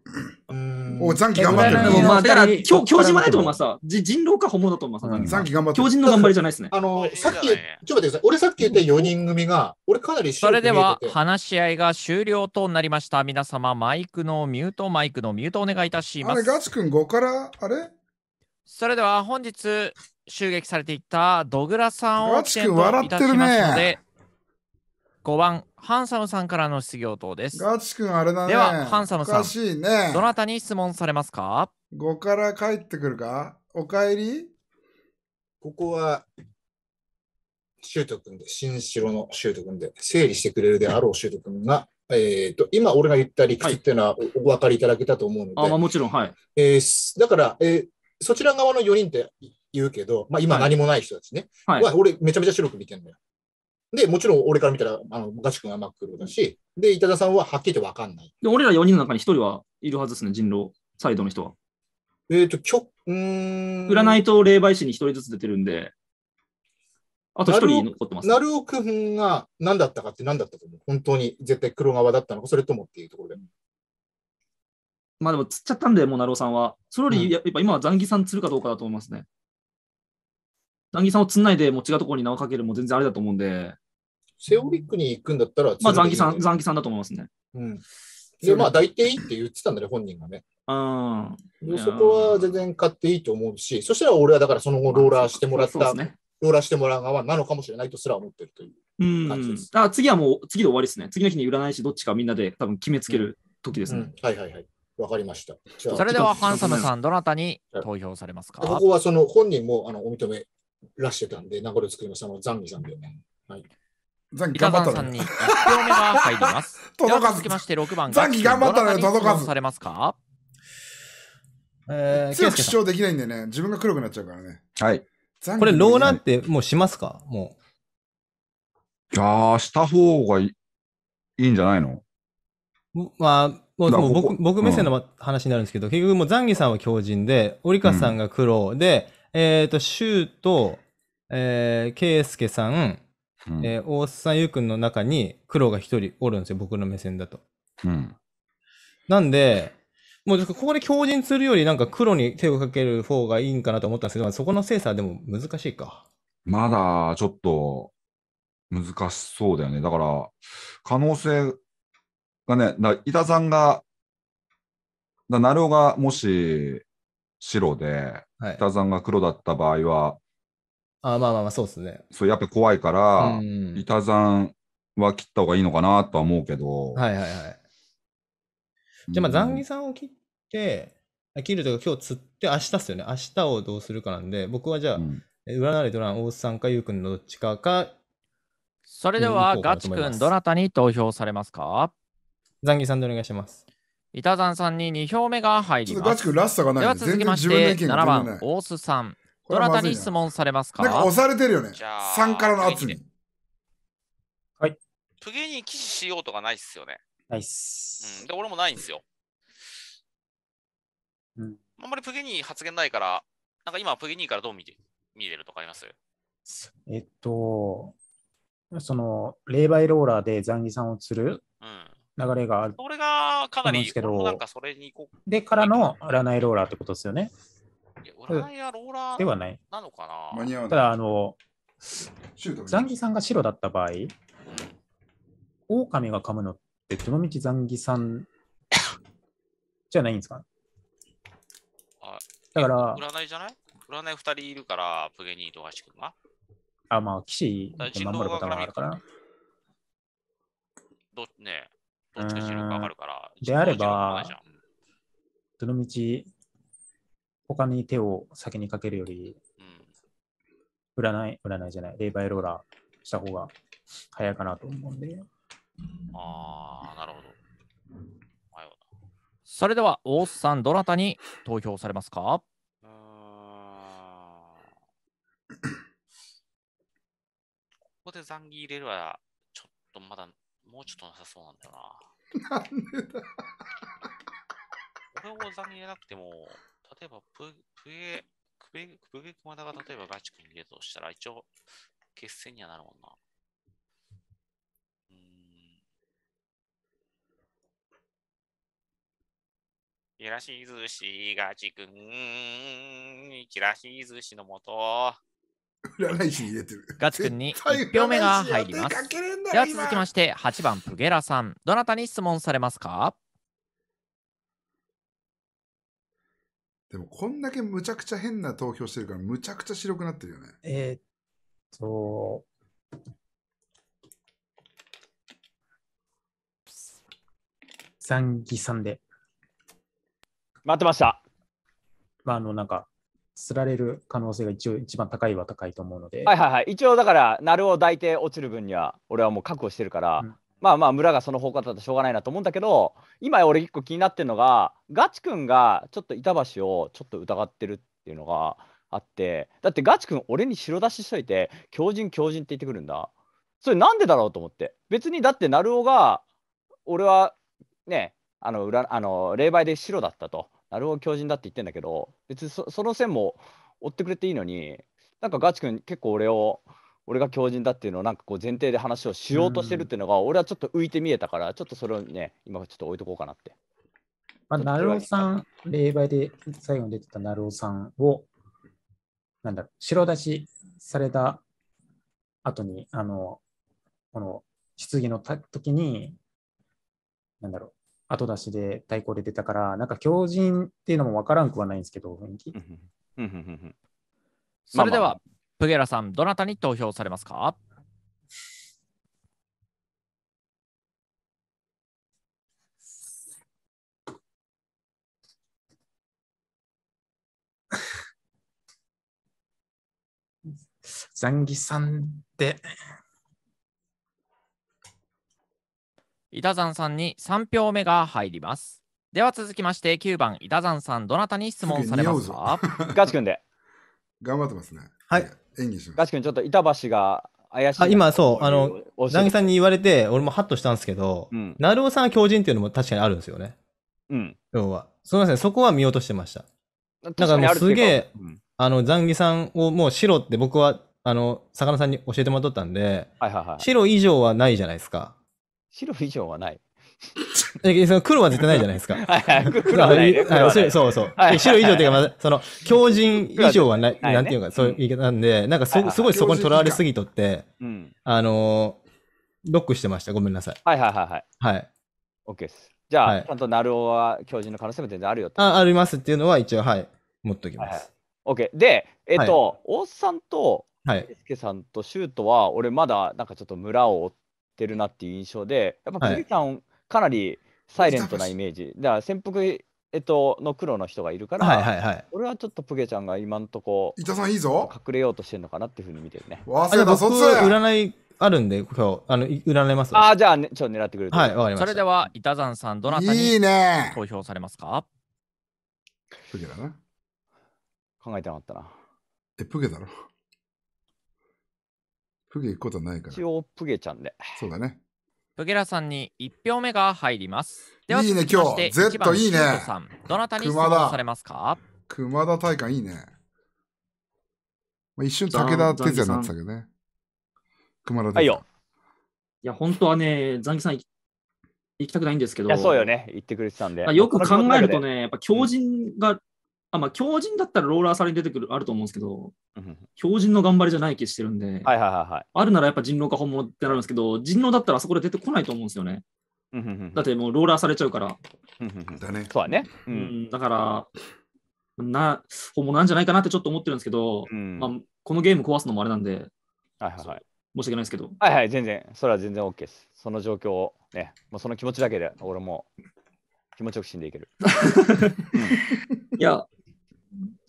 おザンキ頑張ってる。もまあ、だから、教教授もないと思いますさ。じ人狼か本物だと思います、ザンんン頑張って教る。の頑張りじゃないですね。あの、さっき、ちょっと待ってください。俺さっき言った4人組が、俺かなりそれでは話し合いが終了となりました。皆様、マイクのミュート、マイクのミュートお願いいたします。あれ、す。ガチ君5から、あれそれでは本日襲撃されていったドグラさんをガチ起君笑ってるね五番、ハンサムさんからの質疑応答です。ガチ君あれだね。では、ハンサムさん、ね、どなたに質問されますか五から帰ってくるかおかえりここは、シュート君で、新城のシュート君で、整理してくれるであろうシュート君が、えーと、今、俺が言った理屈っていうのはお,、分かりいただけたと思うので、あもちろん、はい。えー、だから、えー、そちら側の4人って言うけど、まあ、今何もない人たちね、はい、俺、めちゃめちゃ白く見てるのよ。で、もちろん俺から見たら、あの、ガチ君は真っ黒だし、で、板田さんははっきりとわかんない。で、俺ら4人の中に1人はいるはずですね、人狼、サイドの人は。えっ、ー、と、きょ、うん。占いと霊媒師に1人ずつ出てるんで、あと1人残ってます、なるおくんが何だったかって何だったと思う本当に絶対黒側だったのか、それともっていうところで。まあでも、釣っちゃったんで、もう、なるおさんは。それより、やっぱ今はザンギさん釣るかどうかだと思いますね。ザンギさんをつないで、もう違うところに名をかけるも全然あれだと思うんで。セオリックに行くんだったら、まあ、ザンギさん、ザンギさんだと思いますね。うん。で、まあ、大体いいって言ってたんだね、本人がね。うん。そこは全然買っていいと思うし、そしたら俺はだからその後、ローラーしてもらった、ね、ローラーしてもらう側なのかもしれないとすら思ってるという感じです。うん、あ次はもう、次で終わりですね。次の日に占い師どっちかみんなで多分決めつける時ですね。うんうん、はいはいはい。わかりました。それではハンサムさん、どなたに投票されますかこはその本人もあのお認めらしてたんで、名残を作りました。あの、ザンギさんで。はい。ザンギ頑張ったのに。1票目が入ります。届かず。続きまして6番ザンギ頑張ったのに届かず。されますかえー、強く主張できないんでね、自分が黒くなっちゃうからね。はい。これ、ローランってもうしますかもう。ああ、した方がいいいいんじゃないのまあ、もう僕目線の話になるんですけど、うん、結局もうザンギさんは強人で、オリカさんが苦労で、えっ、ー、と、シュウと、えー、ケイスケさん、うん、えー、大須さん、ゆうくんの中に黒が一人おるんですよ、僕の目線だと。うん。なんで、もうここで強靭するよりなんか黒に手をかける方がいいんかなと思ったんですけど、そこの精査でも難しいか。まだちょっと難しそうだよね。だから、可能性がね、だ伊田さんが、だ成尾がもし白で、は北山が黒だった場合は、あまあまあまあ、そうですね。そう、やっぱ怖いから、北山は切った方がいいのかなとは思うけど。はいはいはい。じゃあ、まあ、ザンギさんを切って、切るというか、今日釣って、明日っすよね。明日をどうするかなんで、僕はじゃあ、うん、占いドラン、大津さんか、ゆうくんのどっちかか、それでは、ガチ君、どなたに投票されますかザンギさんでお願いします。板山さんに2票目が入ります。ラストがないでは続きまして、7番、大須さん。どなたに質問されますかなんか押されてるよね。3からの圧に。はい。プゲに記事しようとかないっすよね。ないっす。うん。で、俺もないんですよ。うん。あんまりプゲに発言ないから、なんか今プゲにからどう見て見れるとかありますえっと、その、霊媒ローラーでザンギさんを釣る。うん。流れがある。それがかなり、ですけどなんかそれにこう。で、からの占いローラーってことですよね。いや占いやローラーではないなのかな間に合わない。ただ、あの、ザンギさんが白だった場合、狼が噛むのってどの道ザンギさんじゃないんですかだから、占いじゃない占い2人いるから、プゲニーと橋君が。あ、まあ、騎士守ることもあるから。どねどっちが重力かかるから。であれば、どの道、他に手を先にかけるより、うん、占い、占いじゃない、レイバイローラーした方が早いかなと思うんで。ああ、なるほど。それでは、大須さん、どなたに投票されますかここで残儀入れるは、ちょっとまだもうちょっとなさそうなんだよな。なんでだ俺を残念なくても、例えばプ、プエ、クベ、クベクマダが例えばガチ君に入れたとしたら、一応、決戦にはなるもんな。ちらし寿司がク。くん、ちらし寿司のもと。占い師に出てる。ガチ君に1票目が入ります。では続きまして、8番プゲラさん。どなたに質問されますかでも、こんだけむちゃくちゃ変な投票してるから、むちゃくちゃ白くなってるよね。えー、っと、ザンギさんで。待ってました。まあ、あの、なんか、釣られる可能性が一応一番高いは高いと思うので。はいはいはい。一応だから、鳴を抱いて落ちる分には、俺はもう覚悟してるから、うん、まあまあ、村がその方向だとしょうがないなと思うんだけど、今俺一個気になってるのが、ガチ君がちょっと板橋をちょっと疑ってるっていうのがあって、だってガチ君俺に白出ししといて、強人強人って言ってくるんだ。それなんでだろうと思って。別にだって鳴尾が、俺はね、あの裏あの霊媒で白だったと。なるほど強靭だって言ってんだけど別にその線も追ってくれていいのになんかガチ君結構俺を俺が強靭だっていうのをなんかこう前提で話をしようとしてるっていうのが、俺はちょっと浮いて見えたからちょっとそれをね今ちょっと置いとこうかなって。まあ、なるおさん、霊媒で最後に出てたなるおさんを、なんだろう、白出しされた後に、あの、この、質疑の時に、なんだろう、後出しで太鼓で出たから、なんか強靭っていうのも分からんくはないんですけど、雰囲気。それでは、プゲラさん、どなたに投票されますかザ ンギさんって板山さんに3票目が入ります。では続きまして9番、板山さん、どなたに質問されますか ガチ君で。頑張ってますね。はい。演技します。ガチ君、ちょっと板橋が怪しい。今、そう、あの、ザギさんに言われて、俺もハッとしたんですけど、うん、成尾さんは強人っていうのも確かにあるんですよね。うん。要は。すみません、そこは見落としてました。だからもうすげえ、うん、あの、ザンギさんをもう白って僕は、あの、魚さんに教えてもらっとったんで、はいはいはい、白以上はないじゃないですか。白以上はない。黒は絶対ないじゃないですか。はいはい、黒はない、そうそう白以上っていうか、その、強人以上はない、なんていうか、そういう言い方なんで、なんかすごいそこにとらわれすぎとって、あのロックしてました。ごめんなさい。はいはいはいはい。はい。OK です。じゃあ、ちゃんとナルオは強人の可能性も全然あるよあ、ありますっていうのは一応、はい、持っときます。OK。で、えっ、と、大、津さんと、はい、さんとシュートは、俺まだなんかちょっと村を追って、ってるなっていう印象で、やっぱ栗さん、かなりサイレントなイメージ。だから潜伏えっと、の黒の人がいるから、はいはいはい、俺はちょっとプゲちゃんが今んとこ、伊藤さんいいぞ隠れようとしてるのかなっていうふうに見てるね。わあ、じそんな、占いあるんで、今日、あの占いますああ、じゃあ、ね、ちょっと狙ってくれる。はい、わかりました。それでは、板山さん、どなたに投票されますかいい、ね、プゲだな。考えてなかったな。え、プゲだろ。プゲ行くことないから。一応、プゲちゃんで。そうだね。プゲラさんに1票目が入ります。ではいいね、今日。Z いいね。どなたに質問されますか熊田大会いいね。まあ、一瞬武田哲也になってたけどね。熊田大官。はいいや、本当はね、ザンギさん行きたくないんですけど。そうよね、行ってくれてたんで。よく考えるとね、やっぱ強靭があ、まあ、強人だったらローラーサれに出てくる、あると思うんですけど、うん、強人の頑張りじゃない気してるんで、はいはいはいはい、あるならやっぱ人狼か本物ってなるんですけど、人狼だったらそこで出てこないと思うんですよね。うん、だってもうローラーされちゃうから。だね。そうだね。うん、だから、な、本物なんじゃないかなってちょっと思ってるんですけど、まあ、このゲーム壊すのもあれなんで、はいはいはい、申し訳ないですけど。はいはい、全然、それは全然 OK です。その状況を、ね、まあ、その気持ちだけで、俺も気持ちよく死んでいける。いや、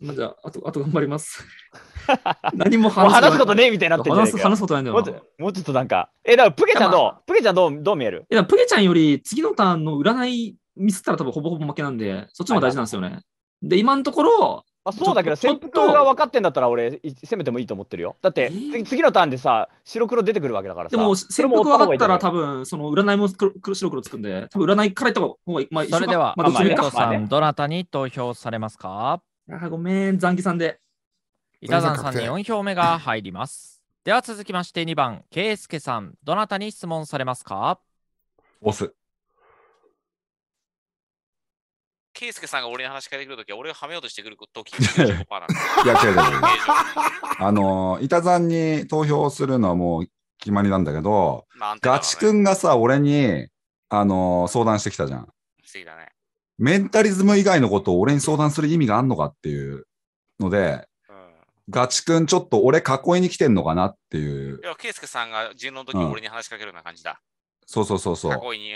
まあ、じゃあ、あと、あと頑張ります。何も話す話すことねえみたいになって話す話すことないんだよもう。もうちょっとなんか。え、だからプケちゃんどう、まあ、プケちゃんどうどう見えるいや、プケちゃんより次のターンの占いミスったら多分ほぼほぼ負けなんで、そっちも大事なんですよね。で、今のところ、あそうだけど、潜伏が分かってんだったら俺、攻めてもいいと思ってるよ。だって、次のターンでさ、白黒出てくるわけだからさ。でも、潜伏分かったら多分、その占いも黒白黒つくんで、多分占いからいった方が、まあ、それでは、まあ、どさん、どなたに投票されますかあごめん、ザンギさんで。板山さんに4票目が入ります。では続きまして2番、ケイスケさん、どなたに質問されますか押ス。ケイスケさんが俺に話しかけてくるときは、俺をはめようとしてくるとき、いや、違う違う。あの、板さんに投票するのはもう決まりなんだけど、まあね、ガチ君がさ、俺に、あの相談してきたじゃん。してきね。メンタリズム以外のことを俺に相談する意味があるのかっていうので、ガチ君ちょっと俺囲いに来てんのかなっていう。いや、圭介さんが人狼の時に俺に話しかけるような感じだ。そうそうそうそう。囲いに、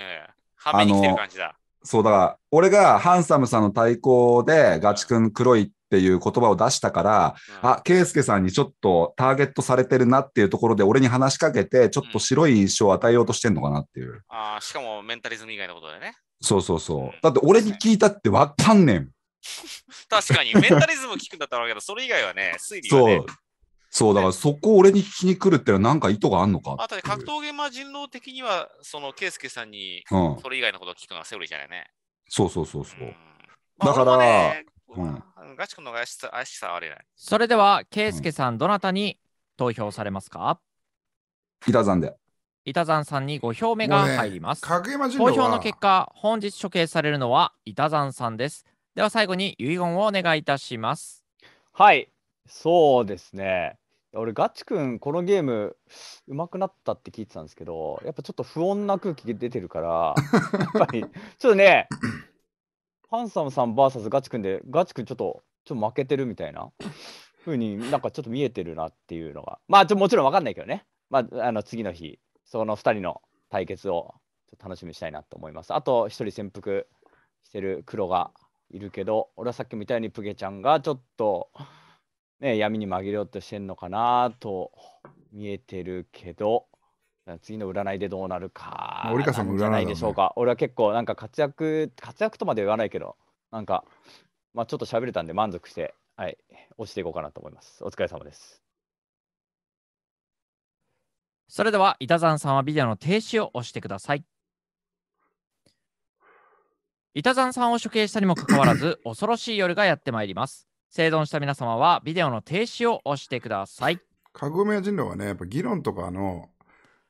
はめに来てる感じだ。そうだから、俺がハンサムさんの対抗で、ガチ君黒いっていう言葉を出したから、うん、あ、圭介さんにちょっとターゲットされてるなっていうところで、俺に話しかけて、ちょっと白い印象を与えようとしてんのかなっていう。うん、ああ、しかもメンタリズム以外のことでね。そうそうそう。だって俺に聞いたってわかんねん。確かに、メンタリズム聞くんだったらけど、それ以外はね、推理は、ね、そう。そう、だからそこを俺に聞きに来るってのは何か意図があるのか。あとで格闘ゲーマー人狼的には、そのケイスケさんにそれ以外のことを聞くのはセオリーじゃないね。そうそうそうそう。うんだから、ねうん、ガチ君の怪しさ怪しさあれない。それでは、ケイスケさん、どなたに投票されますか板ざんで。板山さんにご票目が入ります。ね、投票の結果、本日処刑されるのは板山さんです。では最後に遺言をお願いいたします。はい、そうですね。俺、ガチ君、このゲーム、上手くなったって聞いてたんですけど、やっぱちょっと不穏な空気出てるから、やっぱり、ちょっとね、ハンサムさん VS ガチ君で、ガチ君ちょっと、ちょっと負けてるみたいなふうになんかちょっと見えてるなっていうのが、まあ、ちょもちろん分かんないけどね、まあ、あの次の日、その2人の対決をちょっと楽しみにしたいなと思います。あと1人潜伏してる黒がいるけど、俺はさっきみたいにプゲちゃんがちょっと、ね、闇に紛れようとしてんのかなと見えてるけど、次の占いでどうなるか。折んも占いないでしょうか。俺は結構なんか活躍、活躍とまで言わないけど、なんか、まあ、ちょっと喋れたんで満足して、はい、落ちていこうかなと思います。お疲れ様です。それでは、板山さんはビデオの停止を押してください。板山さんを処刑したにもかかわらず、恐ろしい夜がやってまいります。生存した皆様は、ビデオの停止を押してください。かぐめ人狼はね、やっぱ議論とかの、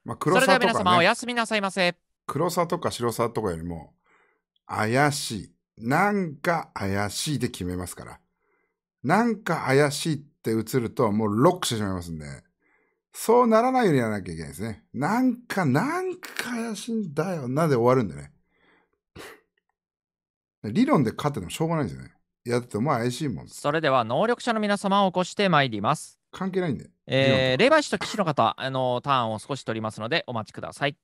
まあ、黒さとか、ね、それでは皆様、おやすみなさいませ。黒さとか白さとかよりも、怪しい。なんか怪しいで決めますから。なんか怪しいって映ると、もうロックしてしまいますんで。そうならないようにやらなきゃいけないですね。なんか、なんか怪しいんだよなで終わるんでね。理論で勝っててもしょうがないですよね。やっても怪しいもん。それでは、能力者の皆様を起こしてまいります。関係ないんで。えー、霊媒師と騎士の方、あのターンを少し取りますので、お待ちください。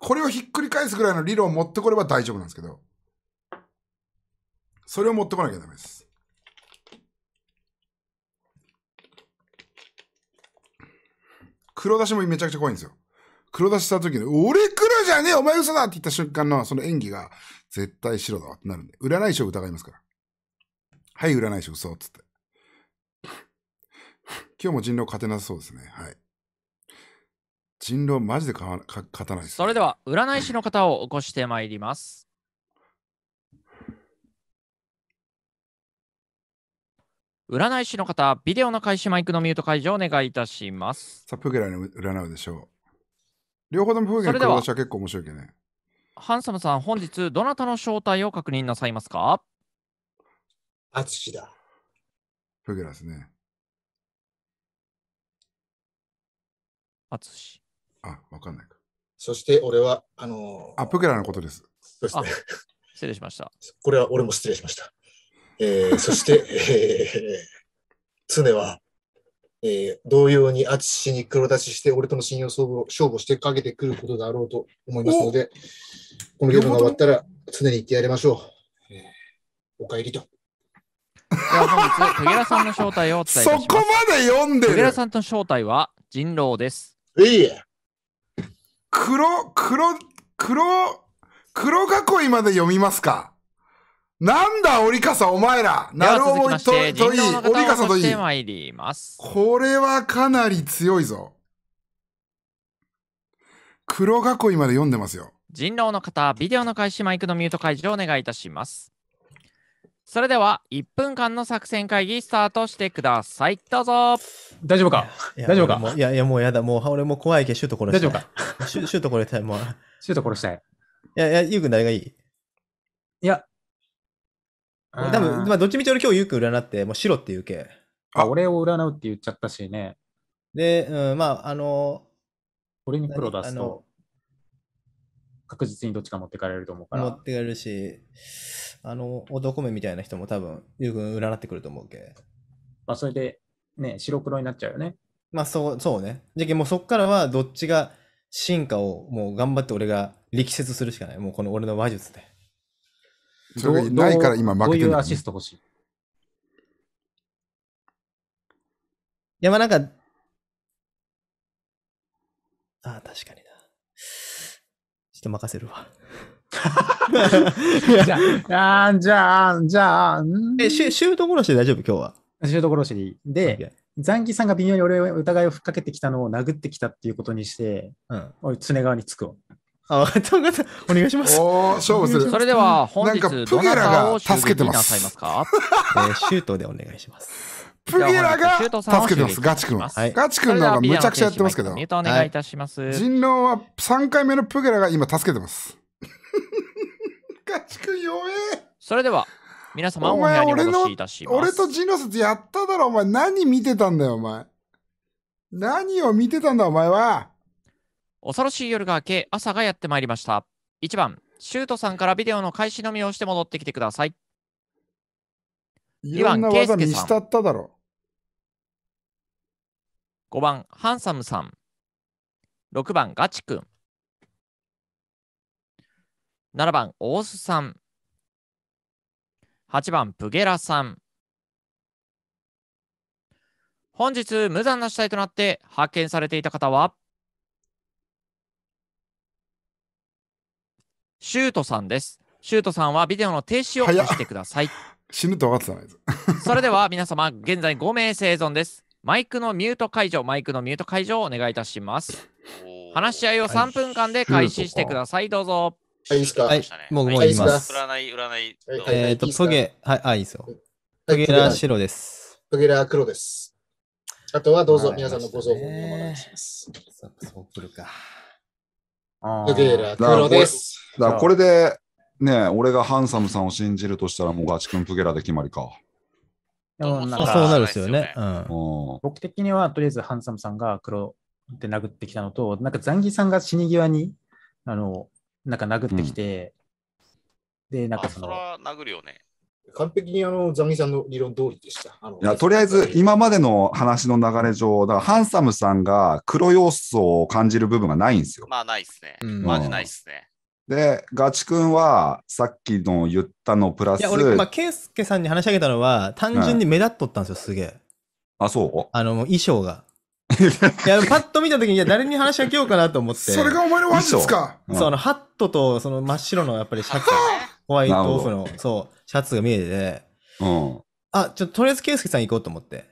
これをひっくり返すぐらいの理論を持ってこれば大丈夫なんですけど、それを持ってこなきゃダメです。黒出しもめちゃくちゃ怖いんですよ。黒出しした時に、俺黒じゃねえお前嘘だって言った瞬間のその演技が、絶対白だわってなるんで、占い師を疑いますから。はい、占い師嘘っつって。今日も人狼勝てなさそうですね。はい。人狼マジで勝たないです、ね、それでは、占い師の方を起こしてまいります。占い師の方、ビデオの開始マイクのミュート解除をお願いいたします。さあ、プーゲラに占うでしょう。両方ともプゲラの顔は結構面白いけどね。ハンサムさん、本日、どなたの正体を確認なさいますかアツシだ。プーゲラですね。アツシ。あ、わかんないか。そして、俺は、あのー、あ、プーゲラのことです。そうですね。失礼しました。これは俺も失礼しました。えー、そして、えー、常は、えー、同様に淳に黒出しして、俺との信用勝負を勝負してかけてくることだろうと思いますので、このゲームが終わったら、常に行ってやりましょう。えー、お帰りと。では本日、トゲさんの正体をお伝えします。そこまで読んでるトゲさんの正体は、人狼です。ええ。黒、黒、黒、黒囲いまで読みますかなんだ、折笠、お前ら。なるほど、と、といい。折笠といい。これはかなり強いぞ。黒囲いまで読んでますよ。人狼の方、ビデオの開始、マイクのミュート解除をお願いいたします。それでは、1分間の作戦会議スタートしてください。どうぞ。大丈夫か大丈夫かいやいや、もうやだ。もう、俺も怖いけど、シュート殺したい。大丈夫かシュシュート殺したい、もう。シュート殺したい。いやいや、ゆうくん誰がいいいや、多分、まあ、どっちみち俺今日ゆうくん占って、もう白って言うけ。あ、俺を占うって言っちゃったしね。で、うん、まあ、あの、俺に黒出すと、確実にどっちか持ってかれると思うから。持ってかれるし、あの、男目みたいな人も多分、ゆうくん占ってくると思うけ。まあ、それで、ね、白黒になっちゃうよね。まあ、そう、そうね。じゃけもうそっからは、どっちが進化を、もう頑張って俺が力説するしかない。もうこの俺の話術で。それないから今負けてる、ね、どういうアシスト欲しいいや、まあなんか、ああ、確かにな。ちょっと任せるわ。じゃあ、じゃあ、じゃあ、え、シュシュート殺しで大丈夫今日は。シュート殺しでいい。で、ザンギさんが微妙に俺を疑いをふっかけてきたのを殴ってきたっていうことにして、うん、俺、常川につくわ。あ、わかったわかった。お願いします。お勝負する。それでは、本日、プなラが助けてます。か えー、シュートでお願いします。プゲラが助けてます、ガチ君ガチ君の方がむちゃくちゃやってますけど。ミュートお願いいたします。人狼は3回目のプゲラが今助けてます。ガチ君弱え。それでは、皆様お部屋にお越しいたします。俺と人狼説やっただろ、お前。何見てたんだよ、お前。何を見てたんだ、お前は。恐ろしい夜が明け、朝がやってまいりました。1番、シュートさんからビデオの開始のみをして戻ってきてください。2番、んな技見さん。5番、ハンサムさん。6番、ガチ君。7番、オースさん。8番、プゲラさん。本日、無残な死体となって発見されていた方はシュートさんです。シュートさんはビデオの停止を押してください。死ぬと分かってたな それでは皆様、現在5名生存です。マイクのミュート解除、マイクのミュート解除をお願いいたします。話し合いを3分間で開始してください。どうぞ。はい、いいすか。はい、もう、もう言います。占い、占い。えっ、と、トゲ、はい、あ、いいですよ。トゲラ白です。トゲラ黒です。あとはどうぞ皆さんのご相談をお願いします。そう、来るか。ああ。ラ、黒です。だこれで、ね、俺がハンサムさんを信じるとしたら、もうガチ君プゲラで決まりか。うん、なんかそうなるですよね、うん。僕的には、とりあえずハンサムさんが黒で殴ってきたのと、なんかザンギさんが死に際に、あの、なんか殴ってきて、うん、で、なんかその。それは殴るよね。完璧にあのザミさんの理論通りでした。いやとりあえず、今までの話の流れ上、だからハンサムさんが黒要素を感じる部分がないんですよ。まあ、ないっすね。うん、マジないですね。で、ガチ君はさっきの言ったのプラス。いや、俺、まあ、ケイスケさんに話し上げたのは、単純に目立っとったんですよ、すげえ。あ、そうあの、衣装が。いや、パッと見たときに、いや、誰に話しかけようかなと思って。それがお前のンですか、うん、そう、あの、ハットと、その真っ白のやっぱりシャツ。ホワイトオフの、そう、シャツが見えてて、うん。あ、ちょっととりあえず圭介さん行こうと思って。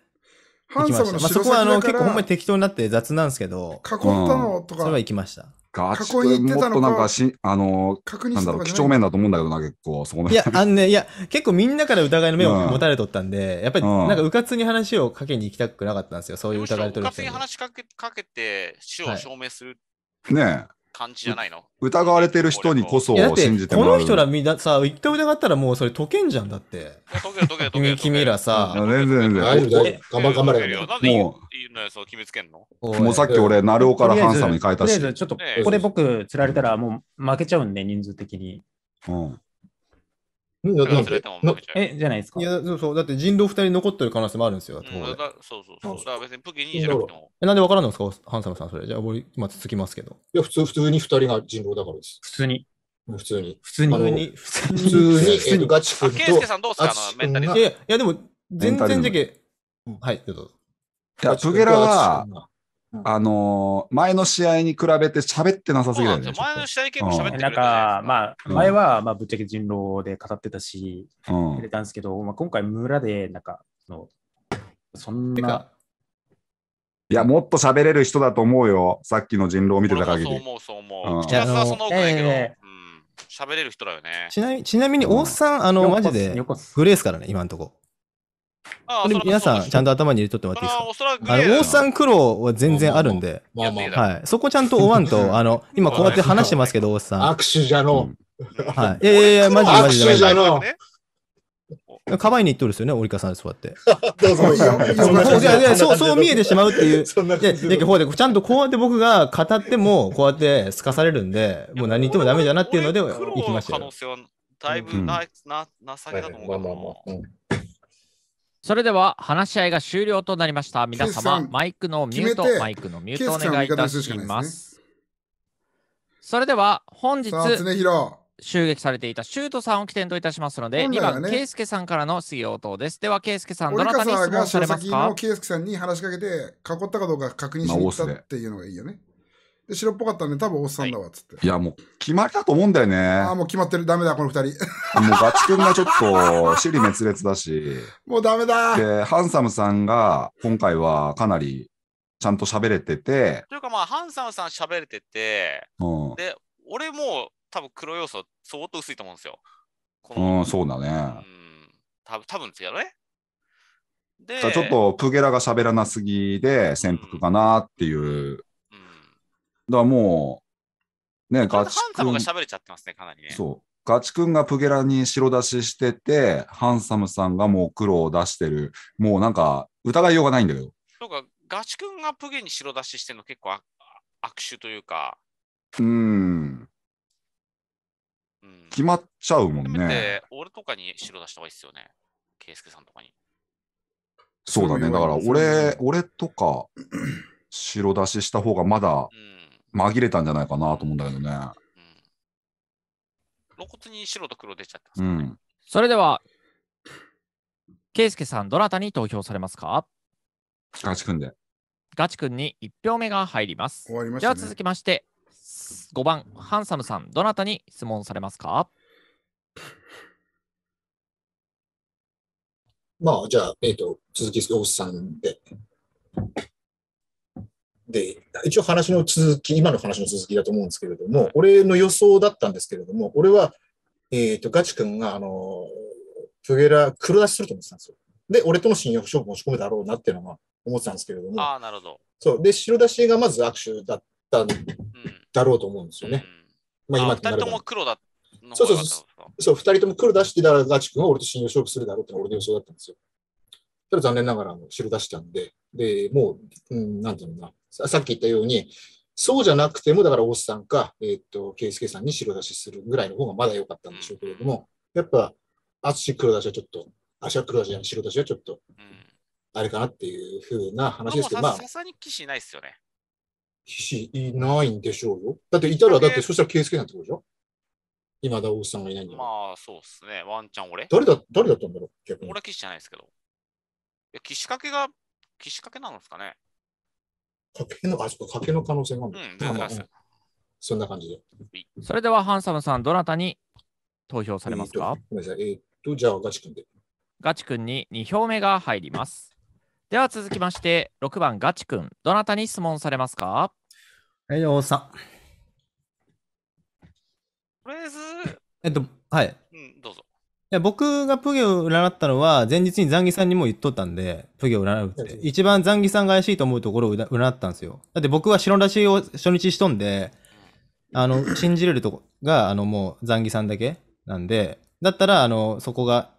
ハンサムの白崎だから、まあ、そこはあの結構ほんまに適当になって雑なんですけど、囲ったのとか、それは行きました。ガチ囲いってたのもっとなんかし、あのー、なんだろう、几帳面だと思うんだけどな、結構、そこの。いや、あね、いや、結構みんなから疑いの目を持たれとったんで、うん、やっぱり、なんか、うかつに話をかけに行きたくなかったんですよ、そういう疑いとる人に。うかつに話かけかけて、死を証明する。はい、ねえ。感じじゃないの疑われてる人にこそ信じてもらう。この人らみんなさ、一回疑ったらもうそれ解けんじゃんだって。解け解け解け君らさ。全然全然。大丈夫頑張れよ。う決めつけんのもうさっき俺、成尾からハンサムに変えたし。ちょっとこれ僕釣られたらもう負けちゃうんで、人数的に。うん。忘れてえ、じゃないですか。いや、そうそう。だって人狼二人残ってる可能性もあるんですよ。うん、だそうそうそう。だから別に武器にじゃなくても。え、なんでわからんのですかハンサムさん、それ。じゃあ、俺、今続きますけど。いや、普通、普通に二人が人狼だからです。普通に。普通に。普通に。普通に。普通に。ガチと。あ、ケイスケさんどうすかあの、メンタリズム。いや、でも、全然じゃけ。はい、どうぞ。いや、トゲラは、あのー、前の試合に比べて喋ってなさすぎるよね。前の試合結構喋って、うん、なんか、まあ、前は、まあ、ぶっちゃけ人狼で語ってたし、うん、触れたんですけど、まあ、今回村で、なんか、そのそんな。いや、もっと喋れる人だと思うよ。さっきの人狼を見てた限り。そう思う、そう思う。北、う、津、ん、はその奥だけど、喋、えー、うん、れる人だよね。ちなみちなみに、大津さん、あの、マジで、フレーすからね、今のとこ。ろ。ああそれ皆さんちゃんと頭に入れとってもらっていいですかあの、オさん苦労は全然あるんで、まあまあ、はい。そこちゃんと追わんと、あの、今こうやって話してますけど、大ーサン。握手じゃの。はい。ええいやマジでマジで。握手じゃの。かばいにいっとるですよね、折笠さんそうやって。どうぞ。い いや、そう、そう見えてしまうっていう。そんな感じで。ほうで、ちゃんとこうやって僕が語っても、こうやってすかされるんで、もう何言ってもダメだなっていうので、行きましたよ。可能性はだいぶな、な、情けだと思う。まあまあまあ。それでは話し合いが終了となりました。皆様、マイクのミュート、マイクのミュートお願いいたします。すね、それでは本日、襲撃されていたシュートさんを起点といたしますので、ね、番、ケイスケさんからの質疑応答です。では、ケイスケさん、どなたに質問されますかさんに話しかけて、囲ったかどうか確認してったっていうのがいいよね。で、白っぽかったんで、多分おっさんだわ、っつって。いや、もう、決まりだと思うんだよね。ああ、もう決まってる。ダメだ、この二人。もう、ガチ君がちょっと、尻滅裂だし。もうダメだ。で、ハンサムさんが、今回はかなり、ちゃんと喋れてて。というか、まあ、ハンサムさん喋れてて、うん、で、俺も、多分黒要素、相当薄いと思うんですよ。うん、そうだね。うん、多分多分ですよね。で、ちょっと、プゲラが喋らなすぎで、潜伏かなっていう。うんからもう、ね、ガチ君。ハンサムが喋れちゃってますね、かなりね。そう。ガチ君がプゲラに白出ししてて、ハンサムさんがもう黒を出してる。もうなんか、疑いようがないんだけど。そうか、ガチ君がプゲに白出ししてるの結構悪手というか。うん。うん、決まっちゃうもんね。俺とかに白出した方がいいっすよね。圭介さんとかに。そうだね。だから俺、俺とか、白出しした方がまだ、うん紛れたんじゃないかなと思うんだけどね。露骨に白と黒出ちゃってますうん。それでは、ケイスケさん、どなたに投票されますかガチ君で。ガチ君に1票目が入ります。終わりましじゃあ続。きまして、5番、ハンサムさん、どなたに質問されますかまあ、じゃあ、えっ、と、続き、大須さんで。で、一応話の続き、今の話の続きだと思うんですけれども、俺の予想だったんですけれども、俺は、えっ、ー、と、ガチ君が、あの、プゲラ、黒出しすると思ってたんですよ。で、俺との信用勝負持ち込むだろうなっていうのは思ってたんですけれども。ああ、なるほど。そう。で、白出しがまず握手だったんだろうと思うんですよね。うん、まあ今となれば。二人とも黒だそうそうそう。そう、二人とも黒出してたらガチ君は俺と信用勝負するだろうっての俺の予想だったんですよ。ただ残念ながらあの白出したんで、で、もう、うん、なんていうのかな。さっき言ったように、そうじゃなくても、だから大須さんか、えっ、ー、と、圭介さんに白出しするぐらいの方がまだ良かったんでしょうけれども、やっぱ、淳黒出しはちょっと、足は黒出しは白出しはちょっと、あれかなっていうふうな話ですけど、まあ。さすがに騎士いないですよね。騎士いないんでしょうよ。だっていたら、だってそしたら圭介さんってことでしょ今田大須さんがいないんだまあ、そうっすね。ワンチャン俺。誰だ、誰だったんだろう逆に。俺は騎士じゃないですけど。いや、騎士掛けが、騎士掛けなんですかね。家けの、あ、そっか、家の可能性がある。うんそんな感じで。それでは、ハンサムさん、どなたに投票されますか、えー、えー、と、じゃあ、ガチ君で。ガチ君に2票目が入ります。では続きまして、6番ガチ君、どなたに質問されますかはい、大さん。とりあえず、えっと、はい。や僕がプゲを占ったのは、前日にザンギさんにも言っとったんで、プゲを占うって。一番ザンギさんが怪しいと思うところを占ったんですよ。だって僕は白出しを初日しとんで、あの、信じれるとこが、あの、もうザンギさんだけなんで、だったら、あの、そこが、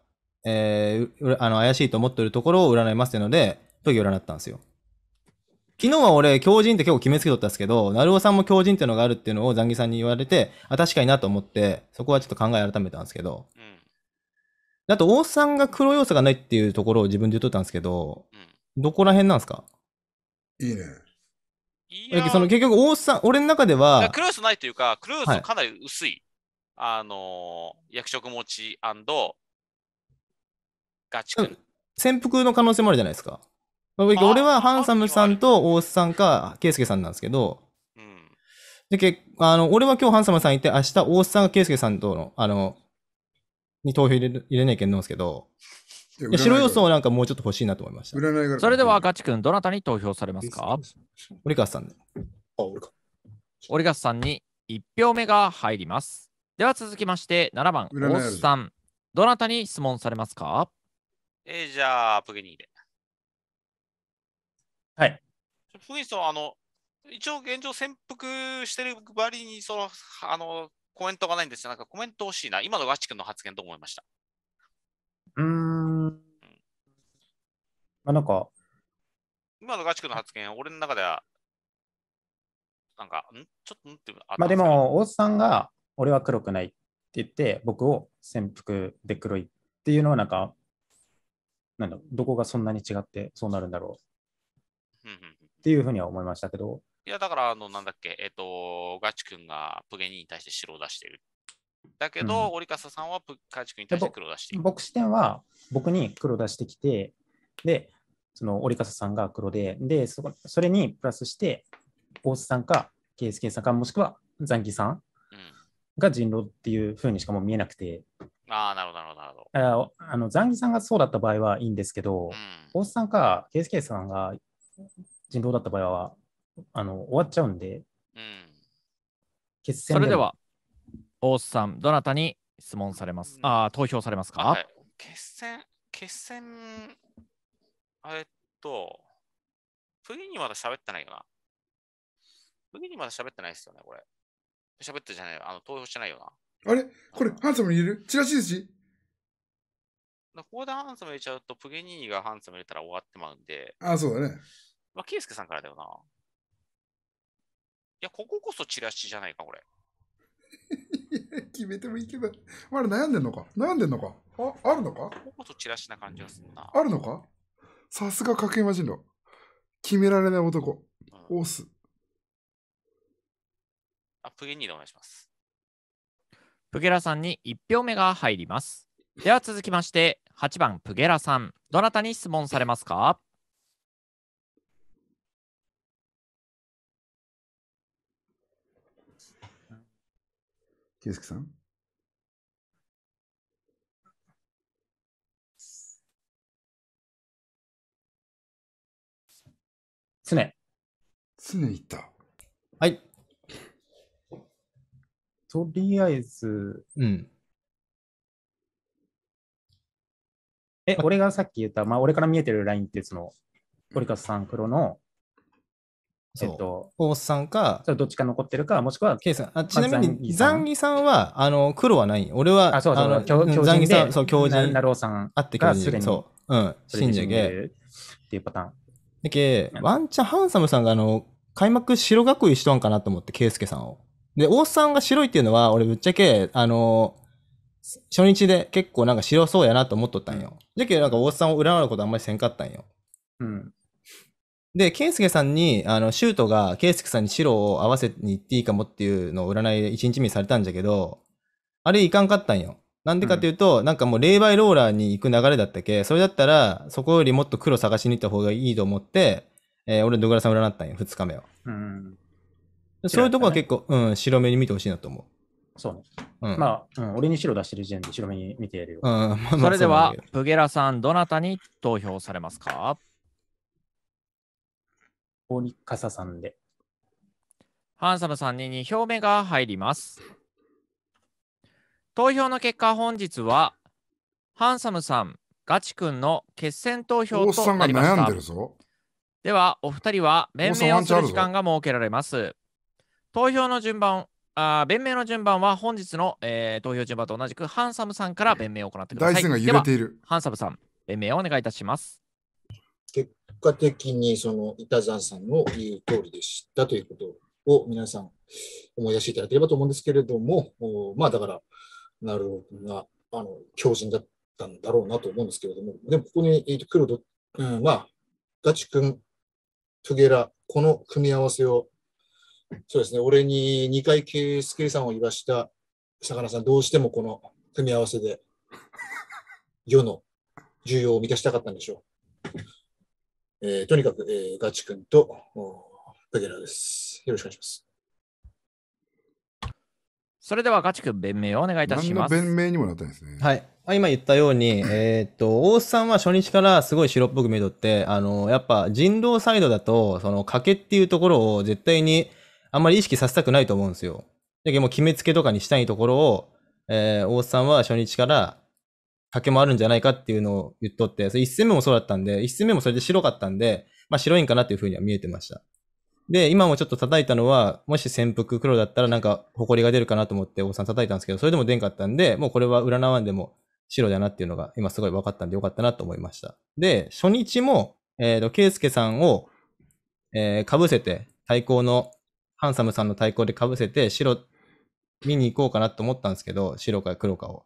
えー、あの、怪しいと思ってるところを占いますってので、プゲを占ったんですよ。昨日は俺、狂人って結構決めつけとったんですけど、成尾さんも狂人っていうのがあるっていうのをザンギさんに言われて、あ、確かになと思って、そこはちょっと考え改めたんですけど、うんあと、王さんが黒要素がないっていうところを自分で言っとったんですけど、どこら辺なんですかいいね。いやその結局、王さん、俺の中では。黒要素ないというか、黒要素かなり薄い。はい、あのー、役職持ちガチ君。潜伏の可能性もあるじゃないですか。俺はハンサムさんと大須さんか、圭介さんなんですけど、うん、でけあの俺は今日ハンサムさんいて、明日大須さんが圭介さんとのあのに投票入れる入れないけんすけど、いや白要素をなんかもうちょっと欲しいなと思いました。占いそれではガチ君、どなたに投票されますか折笠さんあ、折笠さんに1票目が入ります。では続きまして、7番、おっさん。どなたに質問されますかえー、じゃあ、プゲニーで。はい。プゲニーさんあの、一応現状潜伏してるばりに、その、あの、コメントがないんですよ。なんかコメント欲しいな。今のガチ君の発言どう思いましたうーん。まあ、なんか。今のガチ君の発言、俺の中では、なんか、んちょっとんってあまあでも、大津さんが、俺は黒くないって言って、僕を潜伏で黒いっていうのは、なんか、なんだどこがそんなに違ってそうなるんだろうっていうふうには思いましたけど、いや、だから、あの、なんだっけ、えっ、ー、と、ガチ君がプゲニに対して白を出してる。だけど、うん、折笠さんはプガチ君に対して黒を出している。僕視点は、僕に黒を出してきて、で、その折笠さんが黒で、で、そこそれにプラスして、大津さんか、圭介さんか、もしくはザンギさんが人狼っていうふうにしかも見えなくて。ああ、なるほど、なるほど。なるほどあのザンギさんがそうだった場合はいいんですけど、うん、大津さんか、圭介さんが人狼だった場合はあの終わっちゃうんで、うん、決戦それでは、大須さん、どなたに質問されます、うん、あ投票されますか、はい、決戦、決戦、えっと、プギにまだ喋ってないよな。プギにまだ喋ってないですよね、これ。喋ってじゃないよ。あの、投票してないよな。あれこれ、ハンサム入れるチラシすしここでハンサム入れちゃうと、プゲニーがハンサム入れたら終わってまうんで。ああ、そうだね。まあ、ケイスケさんからだよな。いや、こここそチラシじゃないか、これ。決めてもいいけど。まだ悩んでんのか悩んでんのかあ、あるのかこここそチラシな感じがするな。あるのかさすがかけまじん狼。決められない男。うん、オーあ、プゲニーでお願いします。プゲラさんに1票目が入ります。では続きまして、8番プゲラさん。どなたに質問されますか圭介さん。常。常いた。はい。とりあえず、うん。え、俺がさっき言った、まあ、俺から見えてるラインって、その、ポリカスさん黒の、えっと、大須さんか、どっちか残ってるか、もしくは、K さん。あちなみに、ザンギさんは、あの、黒はない。俺は、あ、そうそう、そう、ザンギさん、そう、教授。なろうさん。あってから、そう。うん。信者げ。っていうパターン。だけ、ワンチャンハンサムさんが、あの、開幕白学位しとんかなと思って、圭介さんを。で、大須さんが白いっていうのは、俺ぶっちゃけ、あの、初日で結構なんか白そうやなと思っとったんよ。だゃけなんか大須さんを占うことあんまりせんかったんよ。うん。で、ケンスケさんに、あの、シュートが、ケンスケさんに白を合わせに行っていいかもっていうのを占いで1日目にされたんじゃけど、あれいかんかったんよ。なんでかっていうと、うん、なんかもう霊媒ローラーに行く流れだったけ、それだったら、そこよりもっと黒探しに行った方がいいと思って、えー、俺、ドグラさん占ったんよ、2日目は。うん。そういうとこは結構、ね、うん、白目に見てほしいなと思う。そうね。うん、まあ、うん、俺に白出してる時点で白目に見てやるよ。うん、まあ、それでは、プゲラさん、どなたに投票されますか大西笠さんで。ハンサムさんに2票目が入ります。投票の結果、本日は、ハンサムさん、ガチ君の決選投票となりました。では、お二人は弁明をする時間が設けられます。投票の順番、あ弁明の順番は本日の、えー、投票順番と同じく、ハンサムさんから弁明を行ってください。大が揺れている。ハンサムさん、弁明をお願いいたします。果的にその板山さんの言う通りでしたということを皆さん思い出していただければと思うんですけれども、まあだから、なるほどな、あの、強靭だったんだろうなと思うんですけれども、でもここに、える黒と、うん、まあ、ガチ君、トゲラ、この組み合わせを、そうですね、俺に2回ケスケさんを言わした魚さん、どうしてもこの組み合わせで、世の需要を満たしたかったんでしょう。えー、とにかく、えー、ガチ君とペゲラです。よろしくお願いします。それではガチ君、弁明をお願いいたします。弁明にもなったんですね。はい。あ今言ったように、えっと、大須さんは初日からすごい白っぽく見とって、あの、やっぱ人狼サイドだと、その賭けっていうところを絶対にあんまり意識させたくないと思うんですよ。だけどもう決めつけとかにしたいところを、えー、大須さんは初日から竹もあるんじゃないかっていうのを言っとって、それ1戦目もそうだったんで、1戦目もそれで白かったんで、まあ白いんかなっていうふうには見えてました。で、今もちょっと叩いたのは、もし潜伏黒だったらなんか埃が出るかなと思って王さん叩いたんですけど、それでも出んかったんで、もうこれは占わんでも白だなっていうのが今すごい分かったんでよかったなと思いました。で、初日も、えっ、ー、と、ケイスケさんを、えー、被せて、対抗の、ハンサムさんの対抗で被せて、白、見に行こうかなと思ったんですけど、白か黒かを。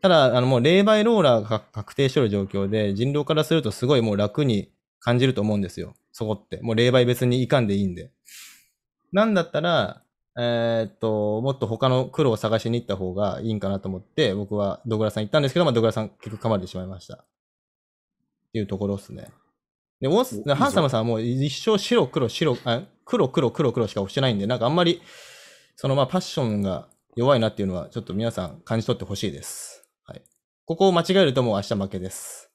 ただ、あの、もう、霊媒ローラーが確定しとる状況で、人狼からするとすごいもう楽に感じると思うんですよ。そこって。もう霊媒別にいかんでいいんで。なんだったら、えー、っと、もっと他の苦労を探しに行った方がいいんかなと思って、僕はドグラさん行ったんですけど、まあ、ドグラさん結局噛まれてしまいました。っていうところですね。で、ス、ハンサムさんはもう一生白黒白、あ黒黒黒黒しか押してないんで、なんかあんまり、そのまあパッションが弱いなっていうのは、ちょっと皆さん感じ取ってほしいです。ここを間違えるともう明日負けです。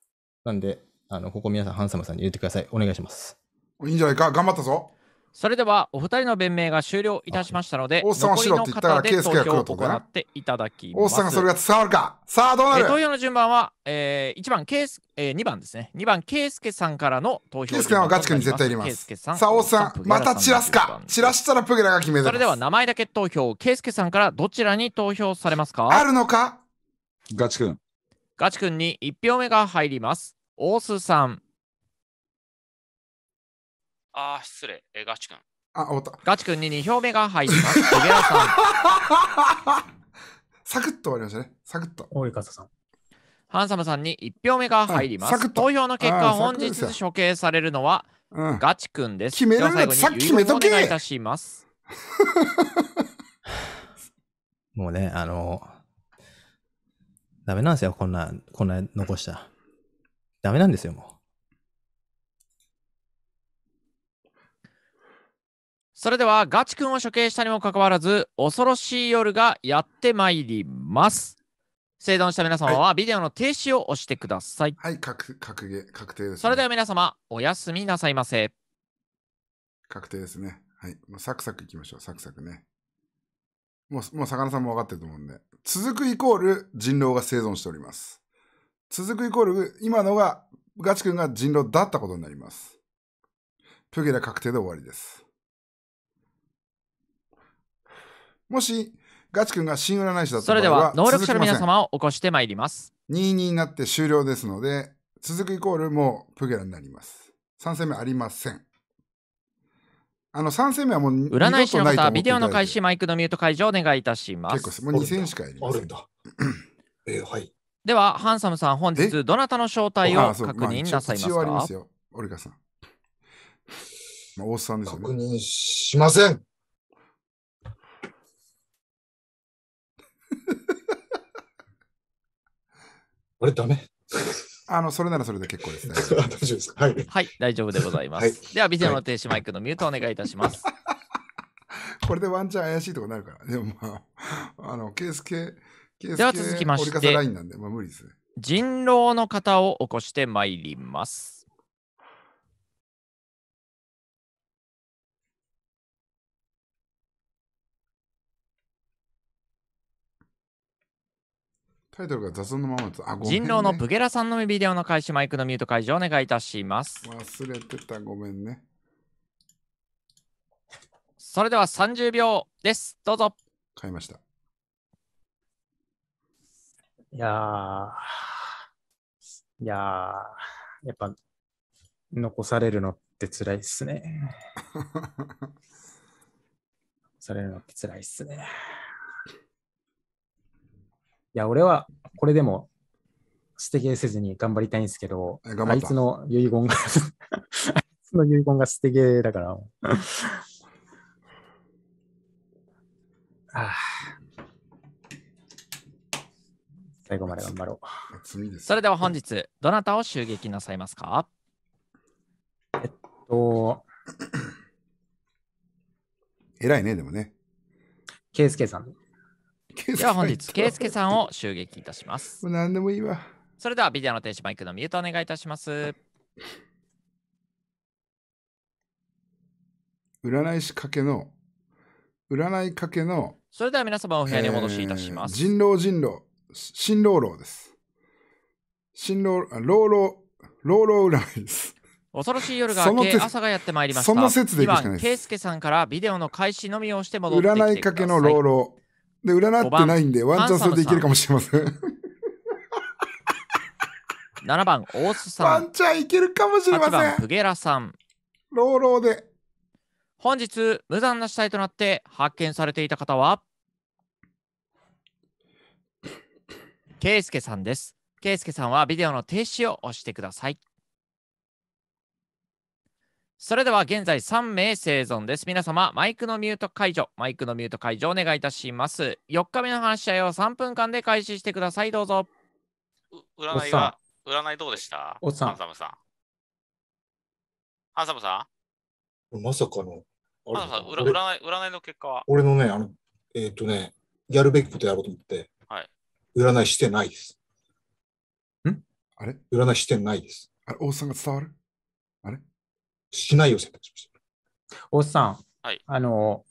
なんで、あの、ここ皆さん、ハンサムさんに入れてください。お願いします。いいんじゃないか頑張ったぞ。それでは、お二人の弁明が終了いたしましたので、王さんはしろって言ったら、ケースケが来るとかね。王さんがそれが伝わるか。さあ、どうなる、投票の順番は、えー、1番、ケース、えー、2番ですね。2番、ケースケさんからの投票。ケースケさんはガチ君に絶対入れます。さん。さあ、王さん、また散らすか。散らしたらプゲラが決める。それでは、名前だけ投票。ケースケさんからどちらに投票されますかあるのかガチ君。ガチ君に1票目が入ります。大須さん。ああ、失礼。え、ガチ君。あ、終わった。ガチ君に2票目が入ります。小部屋さん。サクッと終わりましたね。サクッと。大笠さん。ハンサムさんに1票目が入ります。投票の結果、本日処刑されるのは、うん、ガチ君です。決められさっき決めとけお願いいたします。もうね、あのダメなんですよ、こんな、こんな残した。ダメなんですよ、もう。それでは、ガチ君を処刑したにもかかわらず、恐ろしい夜がやってまいります。生存した皆様は、ビデオの停止を押してください。はい、確確確定です、ね、それでは皆様、おやすみなさいませ。確定ですね。はい。サクサクいきましょう、サクサクね。もう、もう魚さんも分かってると思うんで。続くイコール人狼が生存しております。続くイコール、今のが、ガチ君が人狼だったことになります。プゲラ確定で終わりです。もし、ガチ君が新占い師だったそれでは、能力者の皆様を起こしてまいります。22になって終了ですので、続くイコールもうプゲラになります。3戦目ありません。あの3戦目はもう占い師の方、ビデオの開始、マイクのミュート解除をお願いいたします。結構もう2戦しかやりません。あえー、はい。では、ハンサムさん、本日、どなたの招待を確認なさいますか、まあ、ありますよ、オリカさん。まあ、大須さんですよね。確認しません。あれ、ダメあの、それならそれで結構ですね。はい、はい、大丈夫でございます。はい、では、ビデオの停止マイクのミュートお願いいたします。これでワンチャン怪しいとこになるから。でもまあ、あの、ケース系、ケース系、では続きまして、折り重ラインなんで、まあ無理ですね。人狼の方を起こしてまいります。タイトルが雑音のままです。あ、ごめん、ね、人狼のプゲラさんのビデオの開始、マイクのミュート解除お願いいたします。忘れてた、ごめんね。それでは30秒です。どうぞ。買いました。いやいややっぱ、残されるのって辛いっすね。残されるのって辛いっすね。や、俺はこれでも捨てせずに頑張りたいんですけど、あいつの遺言が あいつの遺言が捨て毛だから。あ最後まで頑張ろう。それでは本日、どなたを襲撃なさいますかえっと。偉いね、でもね。ケイスケさん。では本日、圭介さんを襲撃いたします。もう何でもいいわ。それではビデオの停止マイクのミュートお願いいたします。占い師かけの、占いかけの、それでは皆様お部屋にお戻しいたします。えー、人狼人狼、新郎郎です。新郎、老老、老老占いです。恐ろしい夜が明け朝がやってまいりました。その説でいくしかないです。今、圭さんからビデオの開始のみをして戻ってきてください。占いかけの老老。で、占ってないんで、ワンチャンそれでいけるかもしれません。7番、大須さん。ワンチャンいけるかもしれません。8番、プゲラさん。ローローで。本日、無残な死体となって発見されていた方は、ケイスケさんです。ケイスケさんはビデオの停止を押してください。それでは現在3名生存です。皆様、マイクのミュート解除、マイクのミュート解除お願いいたします。4日目の話し合いを3分間で開始してください。どうぞ。う占いは、占いどうでしたおっさん。ハンサムさん。ハンサムさんまさかの。ハンサムさん、占い占いの結果は俺のね、あの、えっ、ー、とね、やるべきことやろうと思って、はい、占いしてないです。んあれ占いしてないです。あれ、おっさんが伝わるしないを選択しました。大さん、はい、あの、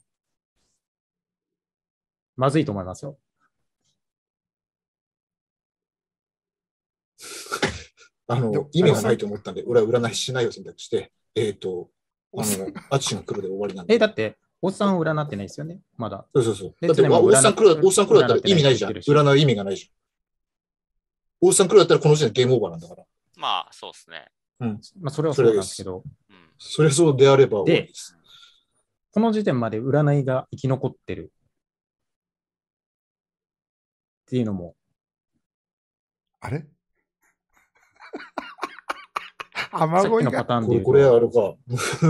まずいと思いますよ。あの意味がないと思ったんで、俺は占いしないを選択して、えっ、ー、と、あの、淳の黒で終わりなんで。え、だって、おっさんを占ってないですよね、まだ。そうそうそう。だって、おっさん黒だったら意味ないじゃん。占う意味がないじゃん。おっさん黒だったらこの時点でゲームオーバーなんだから。まあ、そうですね。うん。まあ、それはそうなんですけど。それそうであればでこの時点まで占いが生き残ってるっていうのも。あれ 雨乞いのパンで。これあれか。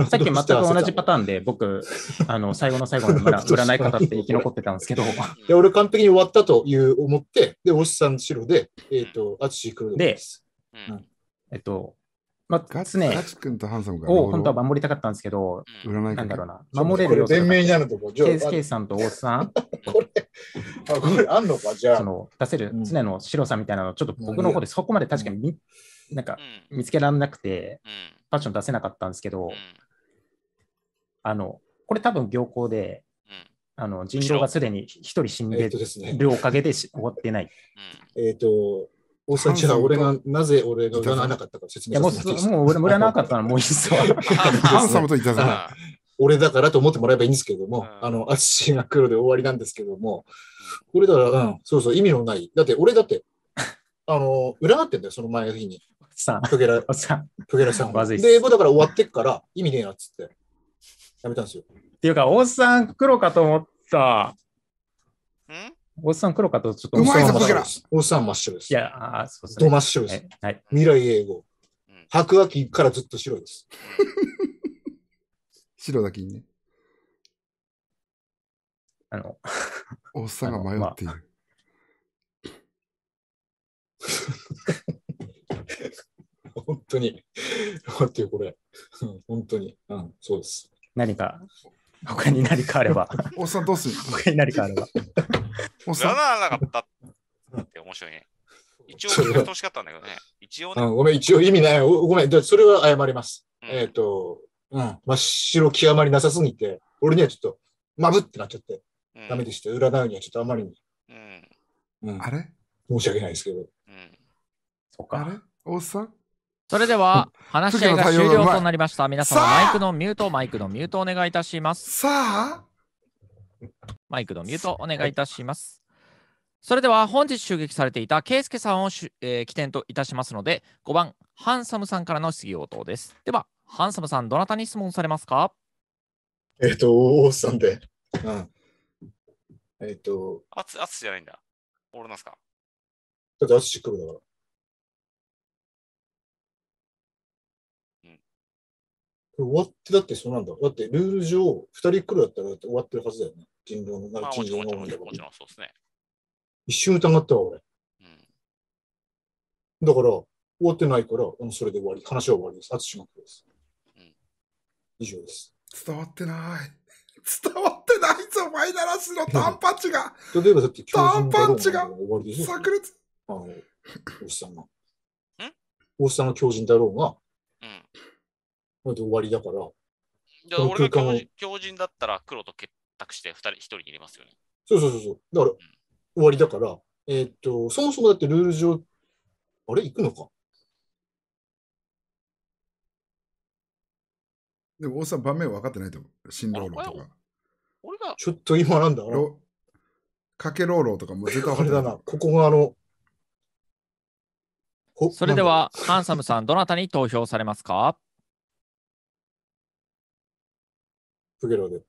さっき全く同じパターンで、僕、あの、最後の最後の 占い方って生き残ってたんですけど。いや、俺完璧に終わったという思って、で、おっさん白で、えっ、ー、と、淳君で。で、うん、えっと、まあ、ガツね。ガ君とハンサムが。本当は守りたかったんですけど、なんだろうな。守れるよ。弁明になるとこ。ケースケースさんと大津さん。これ、あ、これあんのかじゃあ。その出せる常の白さみたいなの、ちょっと僕の方でそこまで確かに見、なんか見つけられなくて、パッション出せなかったんですけど、あの、これ多分行幸で、あの人狼がすでに一人死んでるおかげで終わってない。えっと、大さちゃん、俺が、なぜ俺が占わなかったか説明してもらっいもう俺占わなかったらもういいっすわ。ハンサムといたさ俺だからと思ってもらえばいいんですけども、あの、淳が黒で終わりなんですけども、これだから、うん、そうそう、意味のない。だって、俺だって、あの、占ってんだよ、その前の日に。さん。トゲラ、さん。トゲラさん。まずいで、英語だから終わってっから、意味ねえなっつって、やめたんですよ。っていうか、大津さん、黒かと思った。んおっさん黒かとちょっと。うまいぞ、こちら。おっさん真っ白です。いや、あそうですね。真っ白です。はい。未来英語。白亜紀からずっと白いです。白だけにね。あの、おっさんが迷っている。本当に。待ってよ、これ。本当に。うん、そうです。何か 他に何かあれば。おっさんどうする他に何かあれば。おっさん。ならなかったって面白いね。一応聞いてほしかったんだけどね。一応ね、うん。ごめん、一応意味ない。ごめん、それは謝ります。うん、えっ、ー、と、うん、真っ白極まりなさすぎて、俺にはちょっと、まぶってなっちゃって、うん、ダメでした。占うにはちょっとあまりに。うん。うん、あれ申し訳ないですけど。うん。そっか。あれおっさんそれでは話し合いが終了となりました。皆様、マイクのミュート、マイクのミュートお願いいたします。さあマイクのミュートお願いいたします。それでは本日襲撃されていたスケさんを、えー、起点といたしますので、5番、ハンサムさんからの質疑応答です。では、ハンサムさん、どなたに質問されますかえっ、ー、と、王さんで。うん、えっ、ー、と。あつ、あつじゃないんだ。俺なんすかだってあつしっくるだから。終わってだってそうなんだ。だってルール上、二人来るだったら終わってるはずだよね。人狼の、あ、人狼のもちん、もちろんそうですね。一瞬疑ったわ、俺。うん、だから、終わってないから、うん、それで終わり。話は終わりです。しまくです。うん、以上です。伝わってない。伝わってないぞ、ファイナラスのタンパチが。例えばだって、タンパンチが炸裂。あの、おっさんが。おっさんが狂人だろうが。うんで終わりだから。じゃあ、俺が強強人だったら黒と結託して2人、1人に入れますよね。そうそうそうそう。だから、うん、終わりだから、えー、っと、そもそもだってルール上、あれ行くのかでも、王さん、盤面分かってないと思う。新郎論とか。俺が。ちょっと今なんだろう。かけろうろうとかも絶対分かあれだな、ここがあの、それでは、ハンサムさん、どなたに投票されますかプゲロで。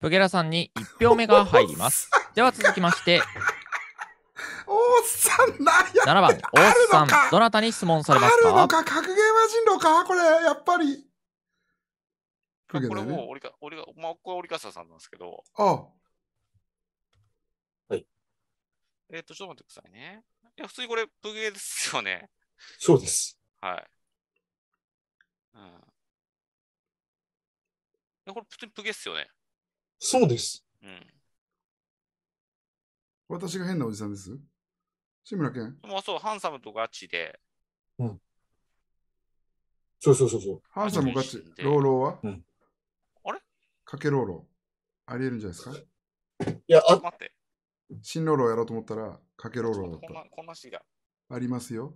プゲラさんに1票目が入ります。では続きまして、おっさん7番、大津さん、どなたに質問されますかあるのか、格ゲーマ人のかこれ、やっぱり。これもう折りか、折まあ、ここは折笠さんなんですけど。ああはい。えっ、ー、と、ちょっと待ってくださいね。いや、普通にこれ、プゲーですよね。そうです。はい。うん。これ普通にプゲっすよね。そうです。うん。私が変なおじさんです。志村けん。もうそう、ハンサムとガチで、そうそうそうそう。ハンサムガチ。ローローはうんあれかけローロー。ありえるんじゃないですかいや、あ待って、新ローローやろうと思ったら、かけローローだこんなこんなしありますよ。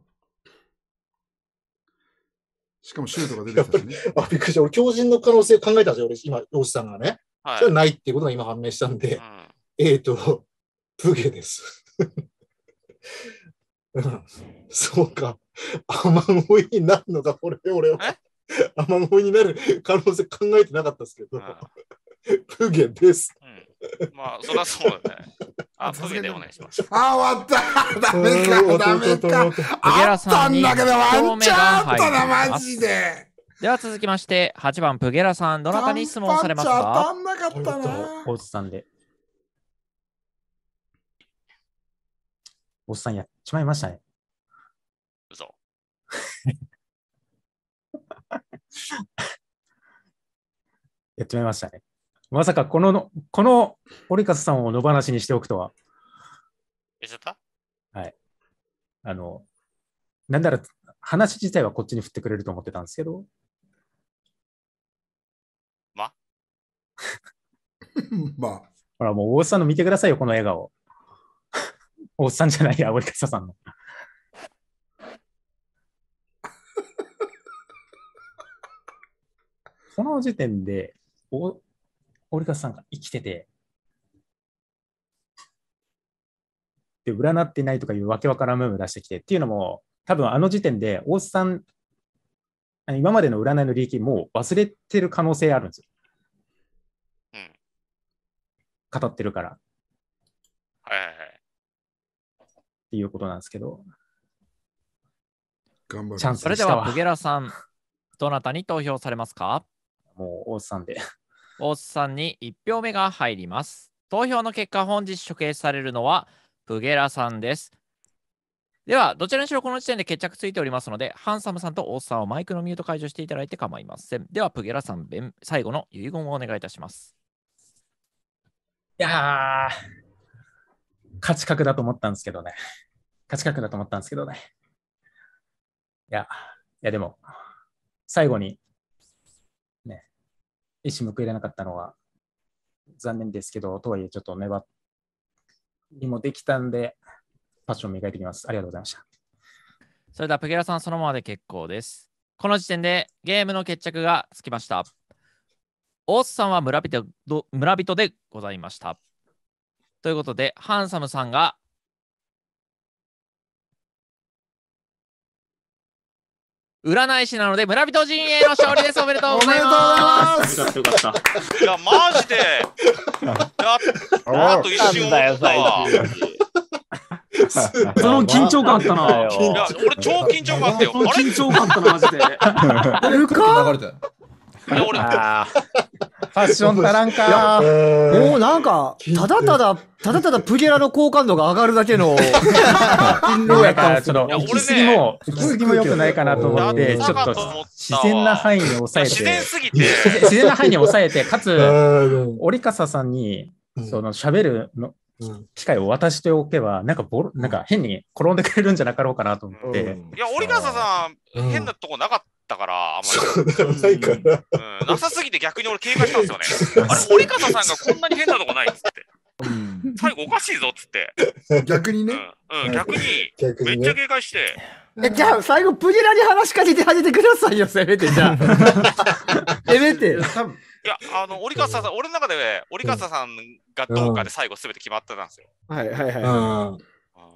しかもシュートが出てきたしね。あ、びっくりした。俺、強靭の可能性考えたんですよ、俺、今、洋さんがね。はい、それはないっていうことが今判明したんで、うん、えっ、と、プゲです。うん、そうか。雨乞いになるのか、これ、俺は。雨乞いになる可能性考えてなかったですけど、うん、プゲです。うん まあ、そりゃそうだね。あ、続けてお願いします。あ、終わった。ダメか、ダメか。あったんだけど、ワンチャンあったな、マジで。では続きまして、8番、プゲラさん、どなたに質問されますか当たんなかったな。おっさんで。おっさんやっちまいましたね。嘘。やっちまいましたね。まさかこの、この折笠さんを野放しにしておくとは。えちゃったはい。あの、なんなら話自体はこっちに振ってくれると思ってたんですけど。ま まあ。ほら、もう大津さんの見てくださいよ、この笑顔。大津さんじゃないや、折笠さんの。この時点で、おオリカさんが生きてて、で、占ってないとかいうわけわからんムーム出してきてっていうのも、多分あの時点で大津さん、今までの占いの利益もう忘れてる可能性あるんですよ。うん。語ってるから。はいはいはい。っていうことなんですけど。頑張る。それでは、プゲラさん、どなたに投票されますかもう、大津さんで。大津さんに1票目が入ります。投票の結果、本日処刑されるのは、プゲラさんです。では、どちらにしろこの時点で決着ついておりますので、ハンサムさんと大津さんをマイクのミュート解除していただいて構いません。では、プゲラさん、最後の遺言をお願いいたします。いやー、価値格だと思ったんですけどね。価値格だと思ったんですけどね。いや、いやでも、最後に一矢報いれなかったのは残念ですけど、とはいえちょっと粘りもできたんで、パッション磨いてきます。ありがとうございました。それでは、ペケラさん、そのままで結構です。この時点でゲームの決着がつきました。大スさんは村人村人でございました。ということで、ハンサムさんが占い師なので村人陣営の勝利です。おめでとうございます。よかったよかった。いや、マジで。あと一瞬 その緊張感あったな。いや、俺超緊張感あったよ。緊張感あったな、マジで。か。俺、ファッション足らんか。もうなんか、ただただ、ただただプゲラの好感度が上がるだけの、どうやったんっす行き過ぎも、行き過ぎも良くないかなと思って、ちょっと自然な範囲に抑えて。自然すぎて。自然な範囲に抑えて、かつ、折笠さんに、その喋るの、機会を渡しておけば、なんかボロ、なんか変に転んでくれるんじゃなかろうかなと思って。いや、折笠さん、変なとこなかった。から、あんまり。うないから、うん。なさすぎて逆に俺警戒したんですよね。あれ、堀川さんがこんなに変なとこないっつって。最後おかしいぞっつって。逆にね。うん、逆に、めっちゃ警戒して。え、じゃあ最後、プリラに話しかけてあげてくださいよ、せめて、じゃあ。せめて。いや、あの、折笠さん、俺の中で、折笠さんがどうかで最後すべて決まってたんですよ。はいはいはい。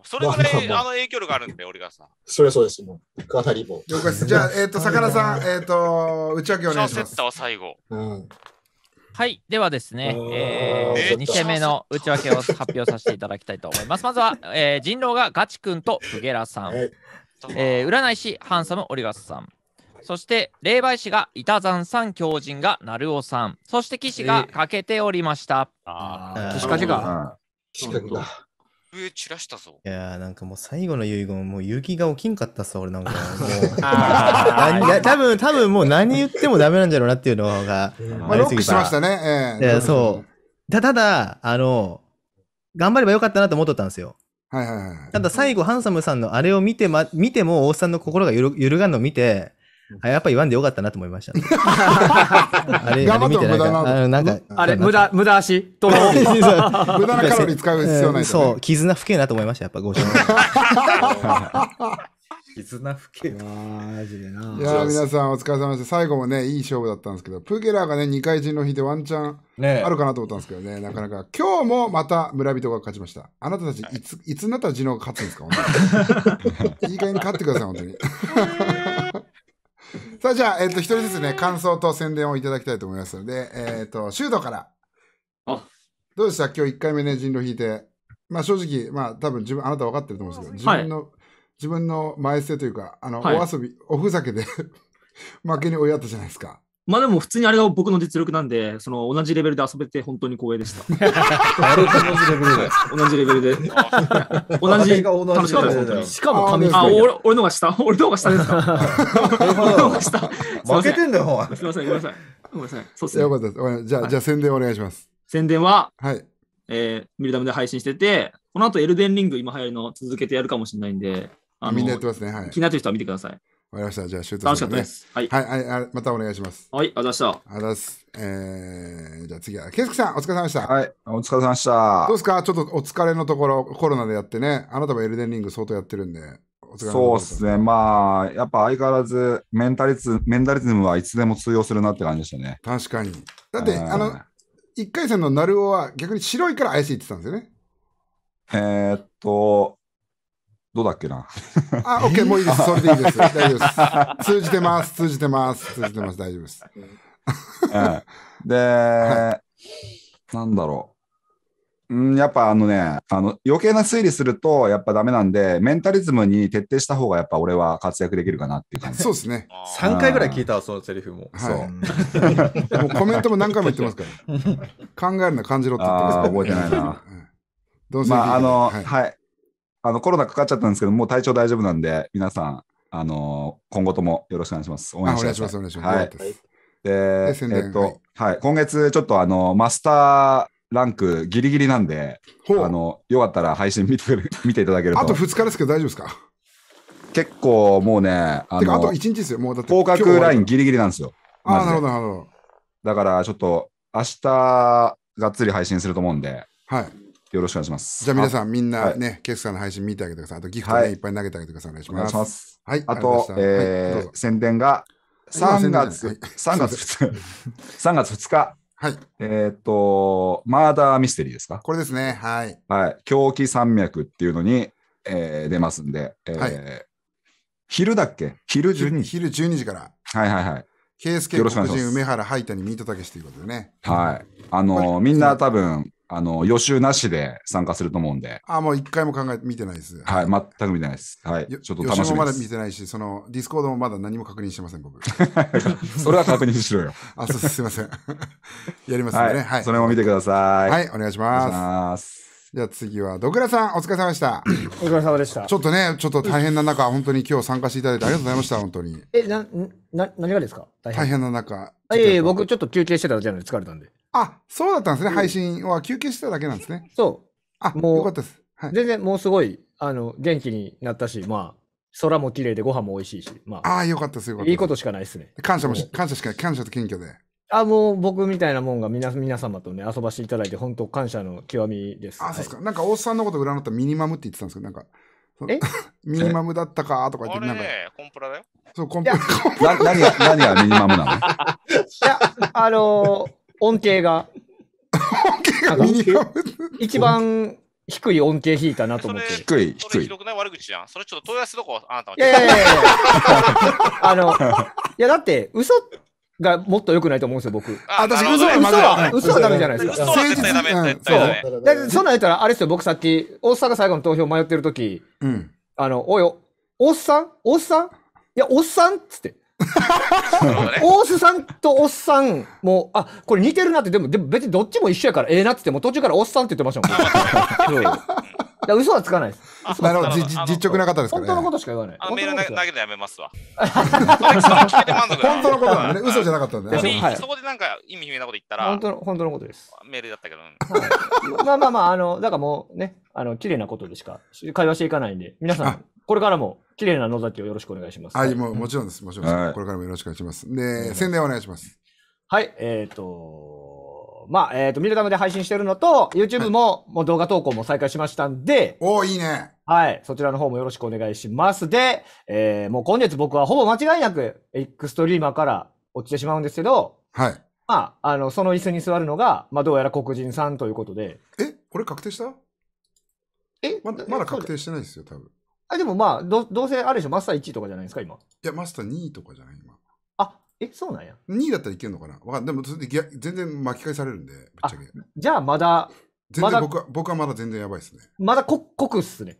それぐらい、あの影響力あるんで、俺がさ。それそうです、もう。りもじゃあ、えっ、ー、と、なさん、えっ、ー、と、打ち明けお願いします。セッは最後。うんはい、ではですね、えー、2戦目の内訳を発表させていただきたいと思います。まずは、えー、人狼がガチ君とフゲラさん、えー、占い師ハンサムオリガスさん、そして霊媒師が板山さん、狂人がルオさん、そして騎士が欠けておりました。えー、ああ、騎士かけが。騎士かけが。笛散らしたぞ。いやーなんかもう最後の遺言、もう勇気が起きんかったさ、俺なんか。もう あ多分、多分もう何言ってもダメなんじゃろうなっていうのが。まあ、ロックしましたね。えそう。たただ、あの、頑張ればよかったなと思っとったんですよ。はいはいはい。ただ最後、ハンサムさんのあれを見て、ま、見ても、大津さんの心が揺るがんのを見て、あやっぱ言わんでよかったなと思いました、あれ、あれ見てないから。あなんか、あれ、無駄、無駄足、と 無駄なカロリー使う必要ない、ねそう、絆不けなと思いました、やっぱ、ご承知。絆不けいやマジでな。いや皆さんお疲れ様でした。最後もね、いい勝負だったんですけど、プーケラーがね、2回人の日でワンチャンあるかなと思ったんですけどね、ねなかなか。今日もまた村人が勝ちました。あなたたち、いつ、いつになったら人狼が勝つんですか本当に。いい加減に勝ってください、本当に。さあ、じゃあ、えっ、ー、と、一人ずつね、感想と宣伝をいただきたいと思いますので、えっ、ー、と、シュートから。あどうでした今日1回目ね、人狼引いて。まあ、正直、まあ、多分自分、あなた分かってると思うんですけど、自分の、はい、自分の前捨というか、あの、はい、お遊び、おふざけで 負けに追いやったじゃないですか。まあでも普通にあれが僕の実力なんで、その同じレベルで遊べて本当に光栄でした。同じレベルで。同じレベルで。同じ楽しかったです。しかも紙あ、俺俺のが下俺のが下ですか俺のが下。負けてんだよ、すみません、ごめんなさい。ごめんなさい。そうすね。よかったです。じゃあ、じゃあ宣伝お願いします。宣伝は、はい。えミルダムで配信してて、この後エルデンリング今流行りの続けてやるかもしれないんで、あみんなやってますね。はい、気になってる人は見てください。わかりました。じゃあ、シュート、ね、楽しかったです。はい。はい、はい、またお願いします。はい、あざした。あざす。えー、じゃあ次は、ケイスケさん、お疲れ様でした。はい、お疲れ様でした。どうですかちょっとお疲れのところ、コロナでやってね、あなたもエルデンリング相当やってるんで。そうですね、まあ、やっぱ相変わらずメンタリズ、メンタリズムはいつでも通用するなって感じでしたね。確かに。だって、あの、1回戦の鳴尾は逆に白いから怪しいって言ってたんですよね。えー、っと、どうだっけな。あ、OK、もういいです。それでいいです。大丈夫です。通じてます。通じてます。通じてます。大丈夫です。で、なんだろう。うん、やっぱあのねあの余計な推理するとやっぱダメなんでメンタリズムに徹底した方がやっぱ俺は活躍できるかなっていう感じそうですね3回ぐらい聞いたわそのセリフも、はい、もうコメントも何回も言ってますから考えるな感じろって言ってます覚えてないな、どうすまああのはい、はいあの、コロナかかっちゃったんですけど、もう体調大丈夫なんで、皆さん、あのー、今後ともよろしくお願いします。応援してください。お願いします。はい。で、えっと、はい、今月、ちょっとあの、マスター、ランクギリギリなんで、あのよかったら配信見て 見ていただけると。あと2日ですけど大丈夫ですか結構もうね、あのあと1日ですよ、もうだって。合格ラインギリギリなんですよ。ああ、なるほど、なるほど。だからちょっと明日がっつり配信すると思うんで、はい。よろしくお願いします。じゃあ皆さんみんなね、はい、ケスさんの配信見てあげてください。あとギフトね、はい、いっぱい投げてあげてください。お願いします。ますはい。あと、あえー、宣伝が3月、は3月2日、3 月2日。はい。えっ、と、マーダーミステリーですかこれですね。はい。はい。狂気山脈っていうのに、えー、出ますんで、えー、昼だっけ昼12時。昼十二時から。はいはいはい。ケースケ黒人梅原ハイタにミートたけしということでね。はい。あのみんな多分あの、予習なしで参加すると思うんで。あ、もう一回も考えて、見てないです。はい、全く見てないです。はい、ちょっと楽しみです。もまだ見てないし、その、ディスコードもまだ何も確認してません、僕。それは確認しろよ。あ、そうすいません。やりますね、はい。はい。それも見てください。はい、お願いします。お願いします。じゃあ次は、ドクラさん、お疲れ様でした。お疲れ様でした。ちょっとね、ちょっと大変な中、本当に今日参加していただいてありがとうございました、本当に。え、な、な、何がですか大変な中。いえいえ、僕ちょっと休憩してただけない、で疲れたんで。あ、そうだったんですね、配信は休憩してただけなんですね。そう。あ、もう、よかったです。はい、全然、もうすごい、あの、元気になったし、まあ、空も綺麗でご飯も美味しいし、まあ。ああ、よかったですよ。いいことしかないですね。感謝もし、感謝しか、感謝と謙虚で。あ、もう僕みたいなもんが皆皆様とね、遊ばしていただいて、本当感謝の極みです。あ、そうですか。はい、なんか、大津さんのこと占ったミニマムって言ってたんですけど、なんか。え ミニマムだったかとか言って、なんか。コンプラだよ。そう、コンプラ。何が、何 がミニマムなのいや、あのー、音程が。音 程がミニマム一番低い音程引いたなと思って。低い、低い。ひどくない悪口じゃん。それちょっと問い合わせどこあなたは。いやいやいやいや。あの、いやだって、嘘がもっと良くないと思うんですよ、僕。あ、私、嘘は、嘘は、嘘はダメじゃないですか。嘘は絶対ダメ。絶対そう。だって、そんなんやったら、あれですよ、僕さっき、大阪最後の投票迷ってる時、うん。あの、およ、おっさんおっさんいや、おっさんっつって。大須さんとおっさんも、あ、これ似てるなって、でも、でも別にどっちも一緒やから、ええなってって、もう途中からおっさんって言ってましたもん。や嘘はつかないです。なるほど、実直な方ですから、本当のことしか言わない。あメール投げてやめますわ。本当のことなんでね、嘘じゃなかったんで、そこでなんか意味不明なこと言ったら、本当の本当のことです。メールだったけど、まあまあまあ、あの、だからもうね、あの、綺麗なことでしか会話していかないんで、皆さん、これからも綺麗な野崎をよろしくお願いします。はい、ももちろんです、もちろんです、これからもよろしくお願いします。で、宣伝お願いします。はい、えっ、とまあ、えっ、ー、と、ミルタムで配信してるのと、YouTube も、もう動画投稿も再開しましたんで、おおいいね。はい、そちらの方もよろしくお願いします。で、えー、もう今月僕はほぼ間違いなく、エクストリーマーから落ちてしまうんですけど、はい。まあ、あの、その椅子に座るのが、まあ、どうやら黒人さんということで。えこれ確定したえまだまだ確定してないですよ、多分。あ、でもまあ、ど、どうせあれでしょ、マスター1位とかじゃないですか、今。いや、マスター2位とかじゃないえ、そうなんや。2位だったらいけるのかなわかんでも、それで全然巻き返されるんで、ぶっちゃけ。じゃあまだ、全然僕は、僕はまだ全然やばいですね。まだこ濃くっすね。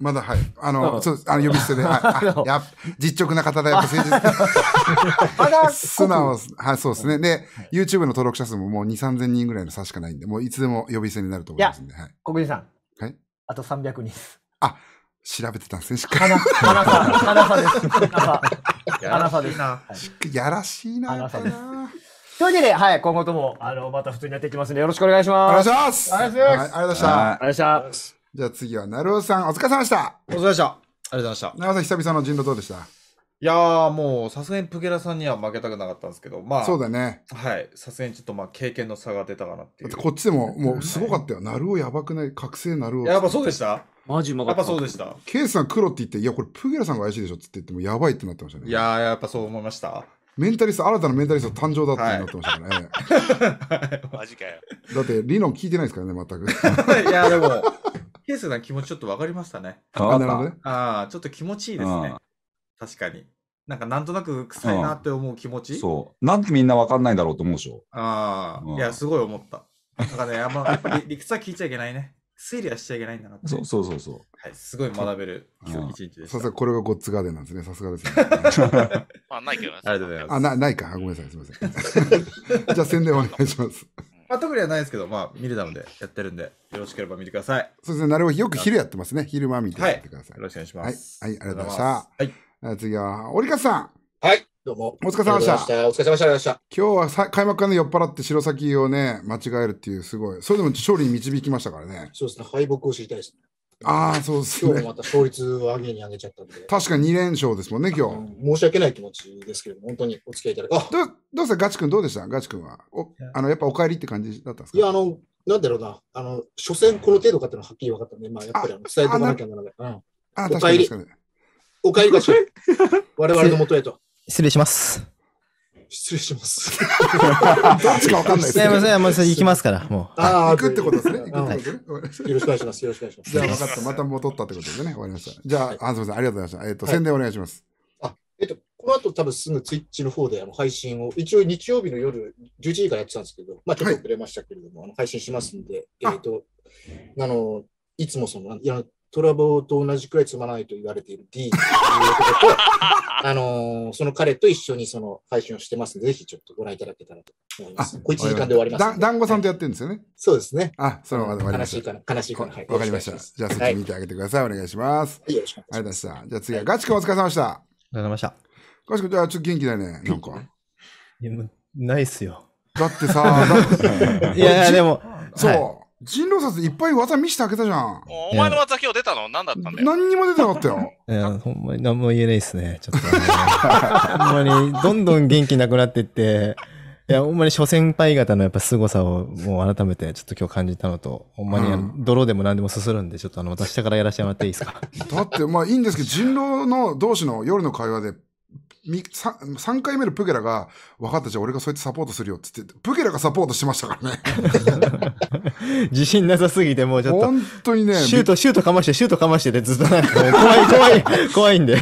まだ、はい。あの、んそうあの呼び捨てで、は いあ。や実直な方だ、よ、っぱ誠実。まだ 素直す、はい、そうですね。で、YouTube の登録者数ももう2、3000人ぐらいの差しかないんで、もういつでも呼び捨てになると思いますんで、はい。く、国人さん。はい。あと300人です。調べてたんですね、しっかり。花、花さん、花さんです。花さんアナサです。はい、やらしいな。アナサです。というわけで、はい、今後とも、あの、また普通にやっていきますんで、よろしくお願いします。お願いします。ありがとうございます。ありがとうございました。ありがとうございました。じゃあ次は、なるおさん、お疲れ様でした。お疲れ様でした。ありがとうございました。なるおさん、久々の人狼どうでしたいやーもうさすがにプゲラさんには負けたくなかったんですけど、まあ、そうだね。はい、さすがにちょっとまあ経験の差が出たかなっていだうって。こっちでも、もうすごかったよ。ナルオやばくない覚醒ナルオ。やっぱそうでしたマジうまかやっぱそうでした。ケイさん黒って言って、いや、これプゲラさんが怪しいでしょって言っても、やばいってなってましたね。いやーやっぱそう思いました。メンタリスト、新たなメンタリスト誕生だってなってましたね。マジかよ。だって理論聞いてないですからね、全く。いやでも、ケースん気持ちちょっとわかりましたね。ああ、なるほどね。ああ、ちょっと気持ちいいですね。確かに。なんかなんとなく臭いなって思う気持ち、そう。なんでみんなわかんないんだろうと思うでしょ。ああ、うんいや、すごい思った。なんかね、あんまやっぱり 理屈は聞いちゃいけないね。推理はしちゃいけないんだなって。そうそうそうそう。はい、すごい学べる一日です。さすがこれがゴッツガーデンなんですね。さすがですね。まあ、ないけどありがとうございます。あ、な、ないか。ごめんなさい。すみません。じゃあ宣伝お願いします。まあ、特にはないですけど、まあ、ミルダムでやってるんで、よろしければ見てください。そうですね。なるほど。よく昼やってますね。昼間見てやってください。よはい、ろしくお願いします。はいありがとうございましたはい。次は、折笠さん。はい。どうも。お疲れ様でした。お疲れ様でした。今日はさ開幕から、ね、酔っ払って白崎をね、間違えるっていう、すごい。それでも勝利に導きましたからね。そうですね。敗北を知りたいですね。ああ、そうですね。今日もまた勝率を上げに上げちゃったんで。確かに2連勝ですもんね、今日。申し訳ない気持ちですけど本当にお付き合いいただきどどうですか、ガチ君、どうでしたガチ君は。おあのやっぱお帰りって感じだったんですかいや、あの、なんだろうな、あの、所詮この程度かっていうのははっきり分かったんで、まあ、やっぱりあの伝えておかなきゃならない。あ、うん、あ確かに確かに。お帰りがしょ。我々のもとへと。失礼します。失礼します。どっちかわかんないですね。すいません、もう行きますから、もう。ああ、行くってことですね。行くってことですね。よろしくお願いします。よろしくお願いします。じゃあ、分かった。また戻ったってことですね。終わりました。じゃあ、あ、すみません。ありがとうございました。えっと、宣伝お願いします。あ、えっと、この後多分すぐツイッチの方であの配信を、一応日曜日の夜11時からやってたんですけど、まあちょっと遅れましたけれども、あの配信しますんで、えっと、あの、いつもその、いや、トラボと同じくらいつまらないと言われている D ということと、あのー、その彼と一緒にその配信をしてますので、ぜひちょっとご覧いただけたらと思います。小一時間で終わります。団子さんとやってるんですよね。はい、そうですね。あ、それは悲しいかな。悲しいかな。わ、はい、かりました。じゃあ、そっち見てあげてください。はい、お願いします。よろしくお願いします。ありがとうございました。じゃあ次は、ガチ君お疲れ様でした。ありがとうございました。ガチ君、じゃあちょっと元気だね。なんか。いや、ないっすよ。だってさ、だって。いや、でも。そう。人狼殺いっぱい技見せてあげたじゃん。お前の技今日出たの何だったんだよ。何にも出てなかったよ。いや、ほんまに何も言えないっすね。ちょっと、ね。ほんまに、どんどん元気なくなってって、いや、ほんまに諸先輩方のやっぱ凄さをもう改めてちょっと今日感じたのと、ほんまに泥でも何でもすするんで、ちょっとあの、私下からやらせてもらっていいですか。だって、まあいいんですけど、人狼の同士の夜の会話で 3, 三回目のプケラが、分かったじゃあ俺がそうやってサポートするよって言って、プケラがサポートしましたからね。自信なさすぎてもうちょっと。本当にね。シュート、シュートかまして、シュートかましてでずっとなんか怖い怖い、怖いんで。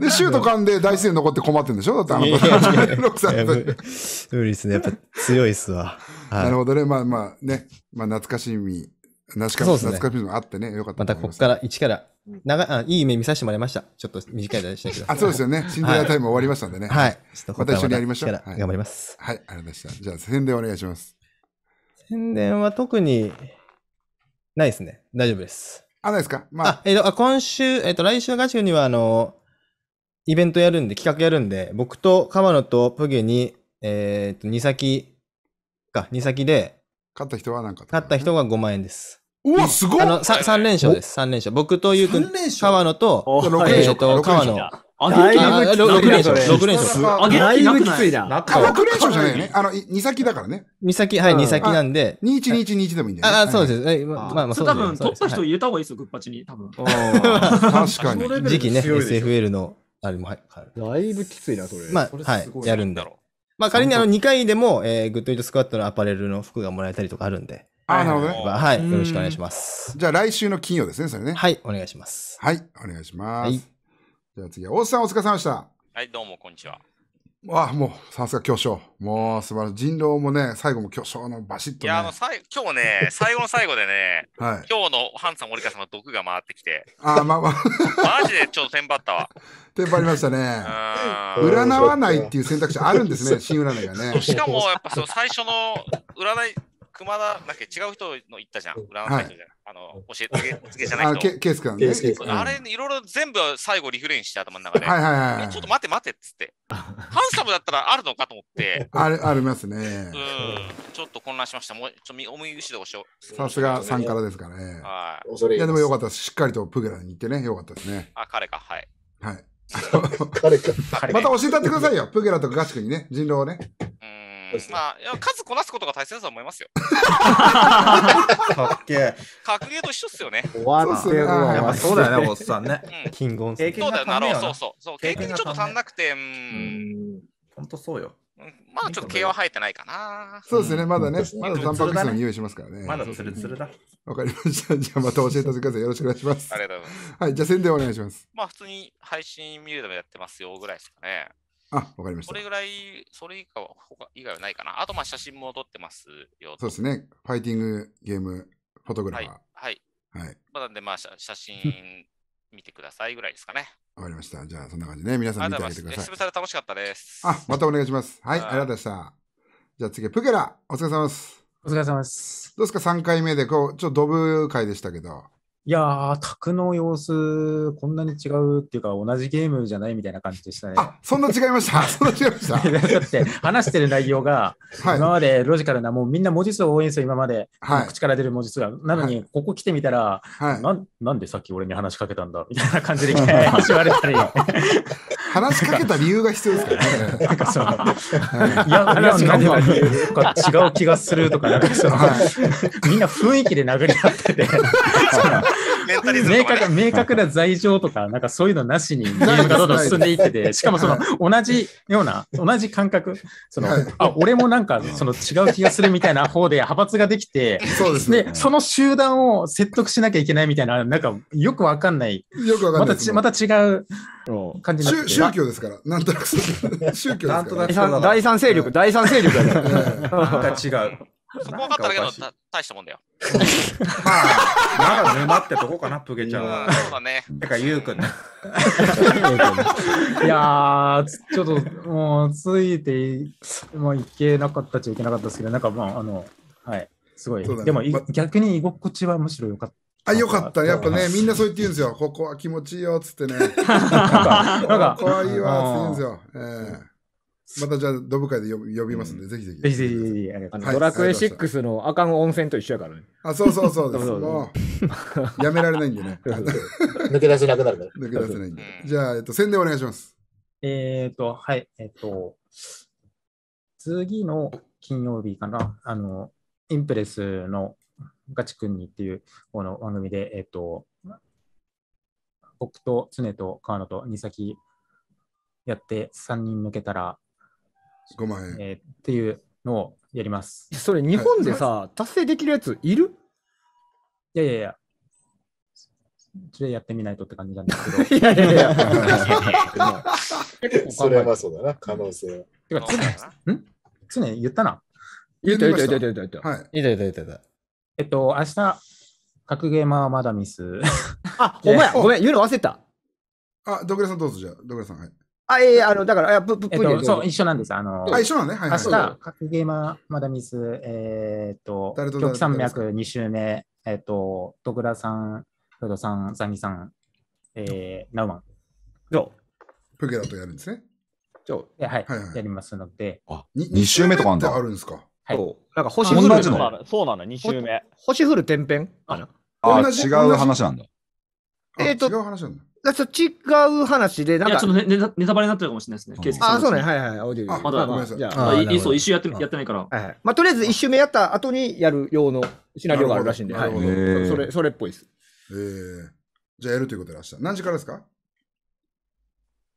で、シュート噛んで大自然残って困ってんでしょだってあの6歳の時。無理ですね。やっぱ強いっすわ。はい、なるほどね。まあまあね。まあ懐かしみ、懐かしみ、ね、懐かしみもあってね。よかったまたここから一から長あいい夢見させてもらいました。ちょっと短い間でしたけど。あ、そうですよね。シンデレラタイム終わりましたんでね。はい。また一緒にやりましょう。頑張ります、はい。はい、ありがとうございました。じゃあ、宣伝お願いします。宣伝は特にないですね。大丈夫です。あ、ないですか。まあ、あえっ、ー、と、今週、えっ、ー、と、来週のガチには、あの、イベントやるんで、企画やるんで、僕と川野とプゲに、えっ、ー、と、2先か、2先で、勝った人は何か、ね、勝った人が5万円です。うわ、すごいあの、3連勝です。3連勝。僕とゆうくん、川野と、えっと、川野。だいぶ6連勝。6連勝。だいぶきついな。6連勝じゃないよね。あの、2先だからね。2先、はい、2先なんで。2一二一でもいいんだよね。あ、そうです。まあまあ、そうです。多分、取った人入れた方がいいですよ、グッパチに。多分。確かに。時期ね、SFL の、あれも、はい。だいぶきついな、それ。まあ、はい、やるんだろう。まあ、仮にあの、2回でも、えグッドイートスクワットのアパレルの服がもらえたりとかあるんで。あ、なるほどね。はい。よろしくお願いします。じゃあ来週の金曜ですね、それね。はい、お願いします。はい、お願いします。はい、じゃあ次は、大津さんお疲れ様でした。はい、どうも、こんにちは。ああもう、さすが巨匠。もう、素晴らしい。人狼もね、最後も巨匠のバシッと、ね、いや、あの、さい今日ね、最後の最後でね、はい、今日のハンさん、森川さんの毒が回ってきて。あ、まあまあ。マジでちょっとテンパったわ。テンパりましたね。占わないっていう選択肢あるんですね、新占いがね。しかも、やっぱその最初の占い、熊田、だけ違う人の言ったじゃん。裏の会人じゃん。あの、教えて、お告げじゃない人。あ、ケース君ね。あれ、いろいろ全部最後リフレインして頭の中で。はいはいはい。ちょっと待て待てっつって。ハンサムだったらあるのかと思って。あれ、ありますね。うん。ちょっと混乱しました。もう、ちょっと思い後ろをしよう。さすが3からですかね。はい。いや、でもよかったです。しっかりとプグラに行ってね、よかったですね。あ、彼か。はい。はい。彼か。また教えてってくださいよ。プグラとガシ君にね、人狼をね。うん。まあ、数こなすことが大切だと思いますよ。かっけえ。格ゲーと一緒っすよね。わってるやっぱそうだよね、おっさんね。うキングオンそうだよな、ど。そうそうそう。経験ちょっと足んなくて、うん。ほんとそうよ。まあちょっと毛は生えてないかな。そうですね、まだね、まだタンパク質の匂いしますからね。まだツルツルだ。わかりました。じゃあまた教えてください。よろしくお願いします。ありがとうございます。はい、じゃあ宣伝お願いします。まあ普通に配信見るのもやってますよぐらいですかね。あ、わかりました。それぐらい、それ以下は、他以外はないかな。あと、まあ、写真も撮ってますよ。そうですね。ファイティングゲーム、フォトグラファー。はい。はいはい。まあ、で、まあ、写真見てくださいぐらいですかね。わかりました。じゃあ、そんな感じね。皆さん見てあげてください。楽しかったです。あ、またお願いします。はい、ありがとうございました。じゃあ次、プケラ、お疲れ様です。お疲れ様です。どうですか、3回目で、こう、ちょっとドブ会でしたけど、いやー、卓の様子、こんなに違うっていうか、同じゲームじゃないみたいな感じでしたね。あそんな違いました、そんな違いました。だって話してる内容が、今までロジカルな、もうみんな文字数多いんですよ、今まで、はい、口から出る文字数が。なのに、はい、ここ来てみたら、はいな、なんでさっき俺に話しかけたんだみたいな感じで言 われたり。話しかけた理由が必要ですからね。なんかその、いや、話かけた理由とか違う気がするとか、なんかその、みんな雰囲気で殴り合ってて、メンタリズム、ね、明確、明確な罪状とか、なんかそういうのなしに、どんどん進んでいってて、しかもその、同じような、同じ感覚、その、あ、俺もなんか、その違う気がするみたいな方で派閥ができて、そうですね。その集団を説得しなきゃいけないみたいな、なんか、よくわかんない。よくわかんない。また、また違う感じになって宗教ですから、なんとなく。宗教ですから。なんとなく。第三勢力、第三勢力だね。なんか違う。そこ分かっただけの大したもんだよ。まあ、なら沼ってとこかな、プゲちゃんは。そうだね。てか、ゆうくんいやー、ちょっともう、ついて、もういけなかったっちゃいけなかったですけど、なんかまあ、あの、はい、すごい。ね、でも、ま、逆に居心地はむしろよかった。あ、よかった。やっぱね、みんなそう言って言うんですよ。ここは気持ちいいよ、つってね。なんか、か。かわいいわ、つって言うんですよ。えーまたじゃあ、ドブ会で呼びますんで、ぜひぜひ。ぜひぜひぜひ。ドラクエ6の赤の温泉と一緒やからね。あ、そうそうそうです。もう、やめられないんでね。抜け出せなくなるから。抜け出せないんで。じゃあ、えっと、宣伝お願いします。えっと、はい、えっと、次の金曜日かな、あの、インプレスのガチ君にっていうこの番組で、えっと、僕と常と川野と二崎やって3人抜けたら5万円、えーっていうのをやります。それ日本でさ、達成できるやついるいやいやいや、それやってみないとって感じなんですけど いやいやいや。それはそうだな、可能性は。てか常に言ったな。言った言った言った言った言った。はい。たえっと、明日、格ゲーマーはまだミス。あ、ほんごめん、言うの忘れた。あ、ドクラさんどうぞじゃあ、ドクラさん、はい。あ、ええー、あの、だから、あプププ、えそう、一緒なんです。あの、あ一緒なのね。はい、はい。明日、格ゲーマー、マダミス、えー、っと、極山脈二周目、えー、っと、徳田さん、フードさん、ザニさん、えー、ナウマン。そう。プケラとやるんですね。今日、はいはい、やりますので。あ、二周目とかあんだ。あるんですか。はい。なんか星降るの。そうなの、二周目。星降る天変ああ、違う話なんだ。えっと、違う話なんだ。ちょっと違う話で、なんか。ちょっとネネタバレになってるかもしれないですね。ケースあ、そうね。はいはい。あ、ーデまだ、ごめんなさい。じゃあ、いいそう、一周やってやってないから。はい。まあ、とりあえず一周目やった後にやる用のシナリオがあるらしいんで、はい。それ、それっぽいです。ええ。じゃあやるということで明日。何時からですか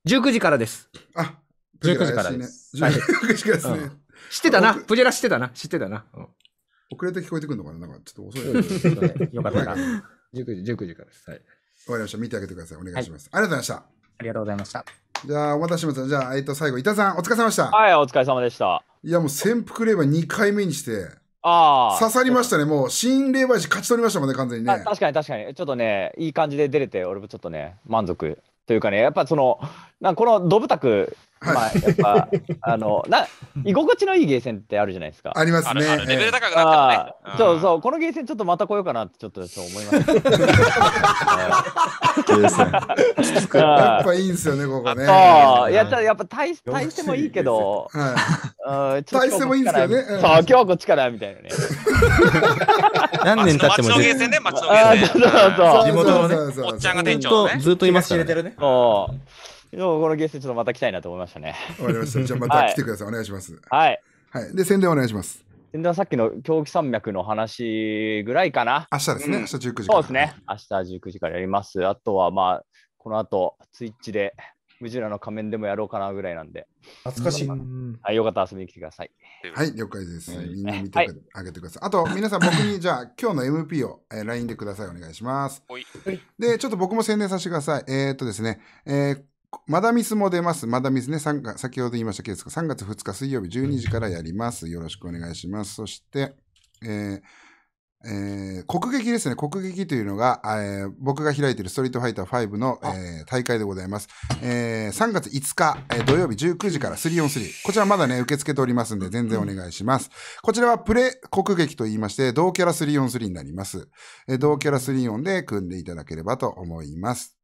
?19 時からです。あ、十九時からです。19時からですね。知ってたな。プジェラ知ってたな。知ってたな。遅れて聞こえてくるのかななんかちょっと遅い。よかった19時、19時からです。はい。わかりました。見てあげてください。お願いします。はい、ありがとうございました。ありがとうございました。じゃあ、お待たせしました。じゃあ、えっと、最後、伊田さん、お疲れ様でした。はい、お疲れ様でした。いや、もう、潜伏令和2回目にして、ああ。刺さりましたね。もう、新令和師勝ち取りましたもんね、完全にね。確かに確かに。ちょっとね、いい感じで出れて、俺もちょっとね、満足。というかね、やっぱその、なんこのドブタクまあ、やっぱ、あの、な、居心地のいいゲーセンってあるじゃないですか。ありますね。レベル高くなってね。そうそう、このゲーセンちょっとまた来ようかなってちょっとそう思います。た。ゲーセン。やっぱいいんですよね、ここね。そう、やったやっぱ大大してもいいけど、大してもいいんですよね。そう、今日こっちからみたいなね。何年経ってもゲーセンね、町のゲーセン。地元のね、おっちゃんが店長ずっといますてるね。そこのゲストちょっとまた来たいなと思いましたね。わかりました。じゃあまた来てください。はい、お願いします。はい。はい。で、宣伝お願いします。宣伝はさっきの狂気山脈の話ぐらいかな。明日ですね。明日19時から。そうですね。明日19時からやります。あとは、まあ、この後、ツイッチで、ムジュラの仮面でもやろうかなぐらいなんで。懐かしい。はい、よかったら遊びに来てください。はい、了解です。みんな見てあげてください。あと、皆さん、僕にじゃあ、今日の MP を、え LINE でください。お願いします。はい。で、ちょっと僕も宣伝させてください。えー、っとですね、えーまだミスも出ます。まだミスね、先ほど言いましたけど、3月2日水曜日12時からやります。よろしくお願いします。そして、えーえー、国劇ですね。国劇というのが、えー、僕が開いているストリートファイター5の、えー、大会でございます。えー、3月5日、えー、土曜日19時から343。こちらまだね、受け付けておりますんで、全然お願いします。こちらはプレ国劇と言いまして、同キャラ343になります。えー、同キャラ3オンで組んでいただければと思います。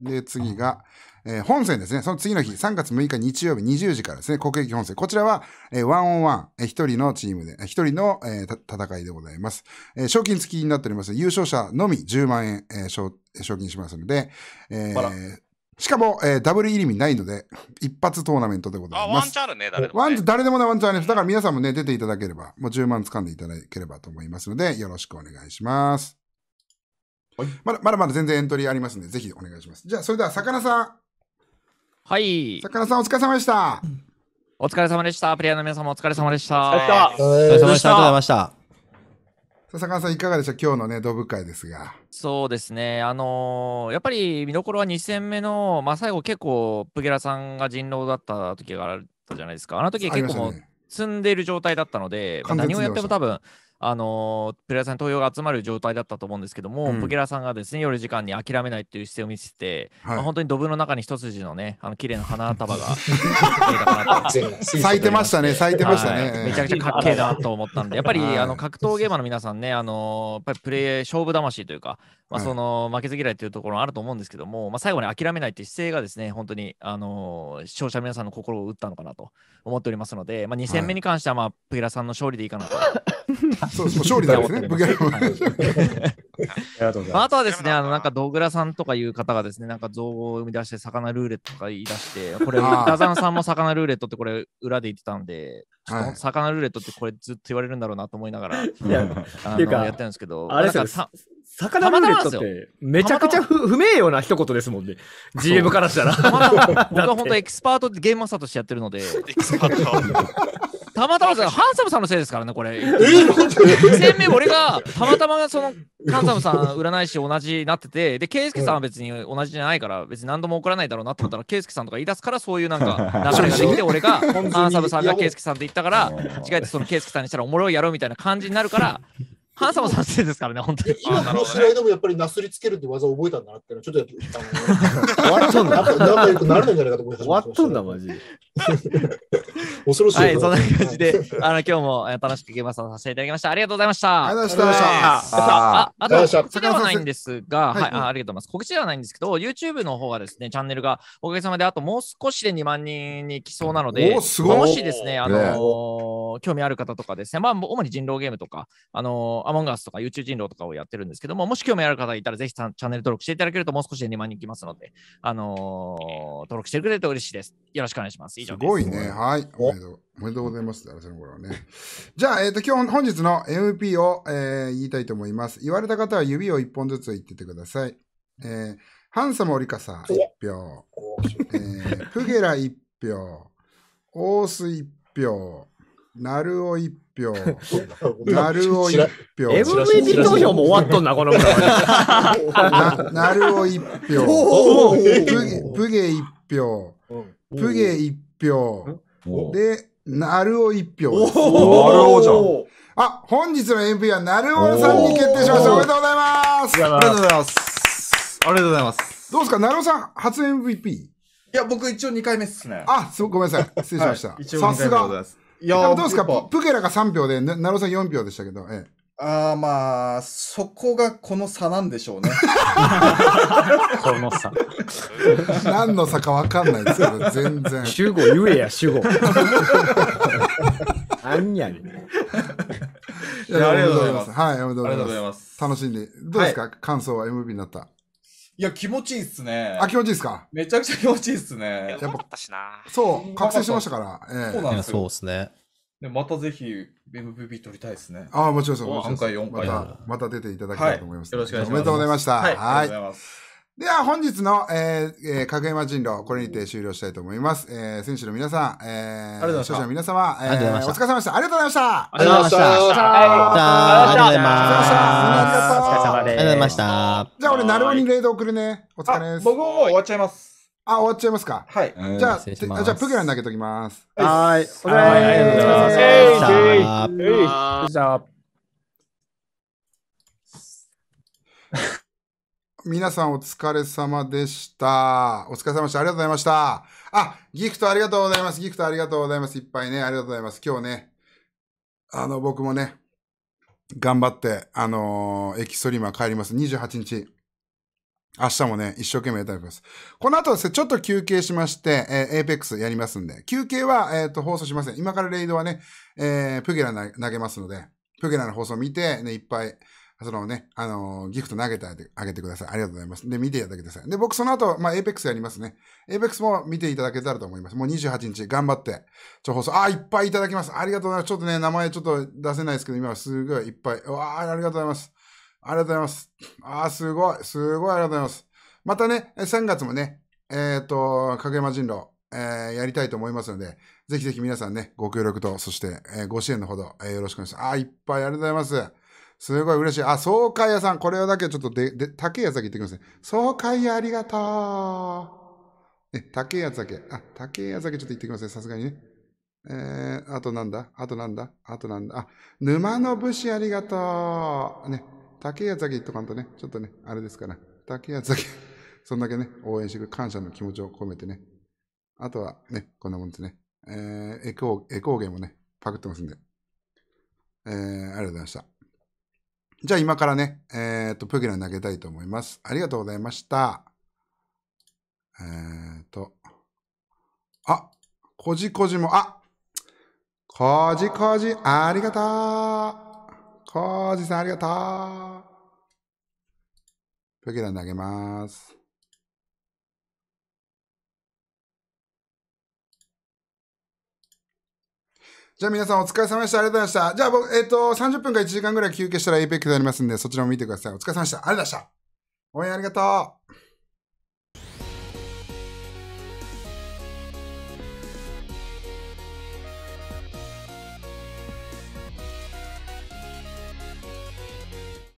で、次が、えー、本戦ですね、その次の日、3月6日日曜日20時からですね、国益本戦。こちらは、えー、ワンオンワン、えー、一人のチームで、一人の、えー、戦いでございます、えー。賞金付きになっております。優勝者のみ10万円、えー、賞賞金しますので、えー、しかも、えー、ダブル入りないので、一発トーナメントでございます。あ、ワンチャンあるね、誰でも、ね。ワンチャン、誰でもね、ワンチャンあります。だから皆さんもね、出ていただければ、もう10万掴んでいただければと思いますので、よろしくお願いします。はい、まだまだまだ全然エントリーありますんで、ぜひお願いします。じゃあ、それでは、魚さん、はい。さくらさん、お疲れ様でした。お疲れ様でした。プレイヤーの皆様、お疲れ様でした。お疲れ様でした。ありがとうございました。坂さん、いかがでした今日のね、ドブ会ですが。そうですね、あのー、やっぱり見どころは2戦目の、まあ、最後、結構、プゲラさんが人狼だった時があったじゃないですか。あの時結構も積んでいる状態だったので、まあ、何をやっても多分あのプレイヤーさんに投票が集まる状態だったと思うんですけども、うん、プゲラさんがですね夜時間に諦めないっていう姿勢を見せて、はい、まあ、本当にドブの中に一筋のねあの綺麗な花束が 咲いてましたね 咲いてましたね、はい、めちゃくちゃかっけえなと思ったんでやっぱり、はい、あの格闘ゲーマーの皆さんねあのやっぱりプレイ勝負魂というか、まあ、その負けず嫌いというところあると思うんですけども、まあ、最後に諦めないっていう姿勢がですね本当にあの視聴者皆さんの心を打ったのかなと思っておりますので、まあ、2戦目に関しては、まあ、プゲラさんの勝利でいいかなと。そうそう、勝利だですね。あとはですね、あの、なんか、道倉さんとかいう方がですね、なんか造語を生み出して、魚ルーレットとか言い出して、これ、ダザンさんも魚ルーレットってこれ、裏で言ってたんで、魚ルーレットってこれずっと言われるんだろうなと思いながら、やってるんですけど、あれです魚ルーレットってめちゃくちゃ不名誉な一言ですもんね。GM からしたら。僕は本当エキスパートゲームマスターとしてやってるので。エキスパート。たまたまハンサムさんのせいですからね、これ。1戦目、俺がたまたまそのハンサムさん、占い師同じになってて、で、ケイスケさんは別に同じじゃないから、別に何度も怒らないだろうなと思ったら、ケイスケさんとか言い出すから、そういうなんか流れができて、俺がハンサムさんがケイスケさんって言ったから、違えてそのケイスケさんにしたらおもろいやろみたいな感じになるから、ハンサムさんせいですからね、本当に。今この試合でもやっぱりなすりつけるって技を覚えたんだなってのちょっとやっぱ、終わっとんだ。仲ならなんじゃないかと思いました。終わっとんだ、マジ。恐ろしい。はい、そんな感じで、あの、今日も楽しくゲームさせていただきました。ありがとうございました。ありがとうございました。あ、あと、告知ではないんですが、はい、ありがとうございます。告知ではないんですけど、YouTube の方はですね、チャンネルがおかげさまであともう少しで2万人に来そうなので、もしですね、あの、興味ある方とかですね、まあ、主に人狼ゲームとか、あの、アモンガスとか YouTube 人狼とかをやってるんですけども、もし興味ある方いたらぜひチャンネル登録していただけるともう少しで2万人いきますので、あのー、登録してくれると嬉しいです。よろしくお願いします。以上です。すごいね。はい。おめでとうめでとうございます。の頃はね。じゃあ、えっ、ー、と、今日、本日の MP を、えー、言いたいと思います。言われた方は指を1本ずつ言っててください。えー、ハンサム・オリカサ1票、えー、フゲラ1票、オース1票、ナルオ1票、なるお一票。MVP 投票も終わっとんな、このななるお一票、プゲ一票、プゲ一票、で、なるお一票。なるおじゃん。あ、本日の MP はなるおさんに決定しました。おめでとうございます。ありがとうございます。ありがとうございます。どうですか、なるおさん、初 MVP? いや、僕一応2回目っすね。あ、ごめんなさい。失礼しました。さすが。いやどうですかプケラが3票で、ナロさん4票でしたけど、ええ。ああまあ、そこがこの差なんでしょうね。この差。何の差かわかんないですけど、全然。主語言えや、主語。あんやねありがとうございます。はい、ありがとうございます。楽しんで。どうですか、はい、感想は MV になった。いや、気持ちいいっすね。あ、気持ちいいっすかめちゃくちゃ気持ちいいっすね。やっぱ、そう、覚醒しましたから。ええ、そうなんですよ。そうですね。で、またぜひ MVP 取りたいですね。ああ、もちろんそう。3回、4回。また、また出ていただきたいと思います、ねはい。よろしくお願いします。おめでとうございました。はい。ざいでは本日の、えーえー、格山人狼、これにて終了したいと思います。えー、選手の皆さん、えー、聴者の皆様、えー、お疲れ様でした。ありがとうございました。ありがとうございました。ありがとうございました。ありがとうございました。お疲れ様です。ありがとうございました。じゃあ俺、なるおにレード送るね。お疲れです。僕も終わっちゃいます。あ、終わっちゃいますか。はい。じゃあ、じゃあ、プゲラン投げときます。はい。お疲れ様です。ありがとうございました。皆さんお疲れ様でした。お疲れ様でした。ありがとうございました。あ、ギフトありがとうございます。ギフトありがとうございます。いっぱいね、ありがとうございます。今日ね、あの、僕もね、頑張って、あのー、エキストリーマー帰ります。28日。明日もね、一生懸命やってます。この後ですね、ちょっと休憩しまして、えー、エーペックスやりますんで、休憩は、えっ、ー、と、放送しません。今からレイドはね、えー、プゲラ投げますので、プゲラの放送見て、ね、いっぱい、そのね、あのー、ギフト投げてあげてください。ありがとうございます。で、見ていただけてください。で、僕その後、まあ、エイペックスやりますね。エイペックスも見ていただけたらと思います。もう28日、頑張って、超放送、あ、いっぱいいただきます。ありがとうございます。ちょっとね、名前ちょっと出せないですけど、今はすごいいっぱい。わあ、ありがとうございます。ありがとうございます。あすごい。すごい、ありがとうございます。またね、3月もね、えっ、ー、と、影山人狼、えー、やりたいと思いますので、ぜひぜひ皆さんね、ご協力と、そして、えー、ご支援のほど、えー、よろしくお願いします。あ、いっぱいありがとうございます。すごい嬉しい。あ、爽快屋さん。これはだけちょっとで、で、竹いやつだってください。爽快屋ありがとう。え、竹いやつだあ、竹やつちょっと行ってください。さすがにね。えー、あとなんだあとなんだあとなんだあ、沼の武士ありがとう。ね。竹いやつだっとかんとね。ちょっとね、あれですから。竹谷やつ そんだけね、応援してくる感謝の気持ちを込めてね。あとはね、こんなもんですね。えー、エコー、エコーゲーもね、パクってますんで。えー、ありがとうございました。じゃあ今からね、えー、っと、プギラに投げたいと思います。ありがとうございました。えー、っと、あ、こじこじも、あ、こじこじ、ありがとう。こじさん、ありがとう。プギラに投げます。じゃあ皆さんお疲れ様でした。ありがとうございました。じゃあ僕、えっ、ー、と、30分か1時間ぐらい休憩したら APEC でありますんで、そちらも見てください。お疲れ様でした。ありがとうございました。応援ありがとう。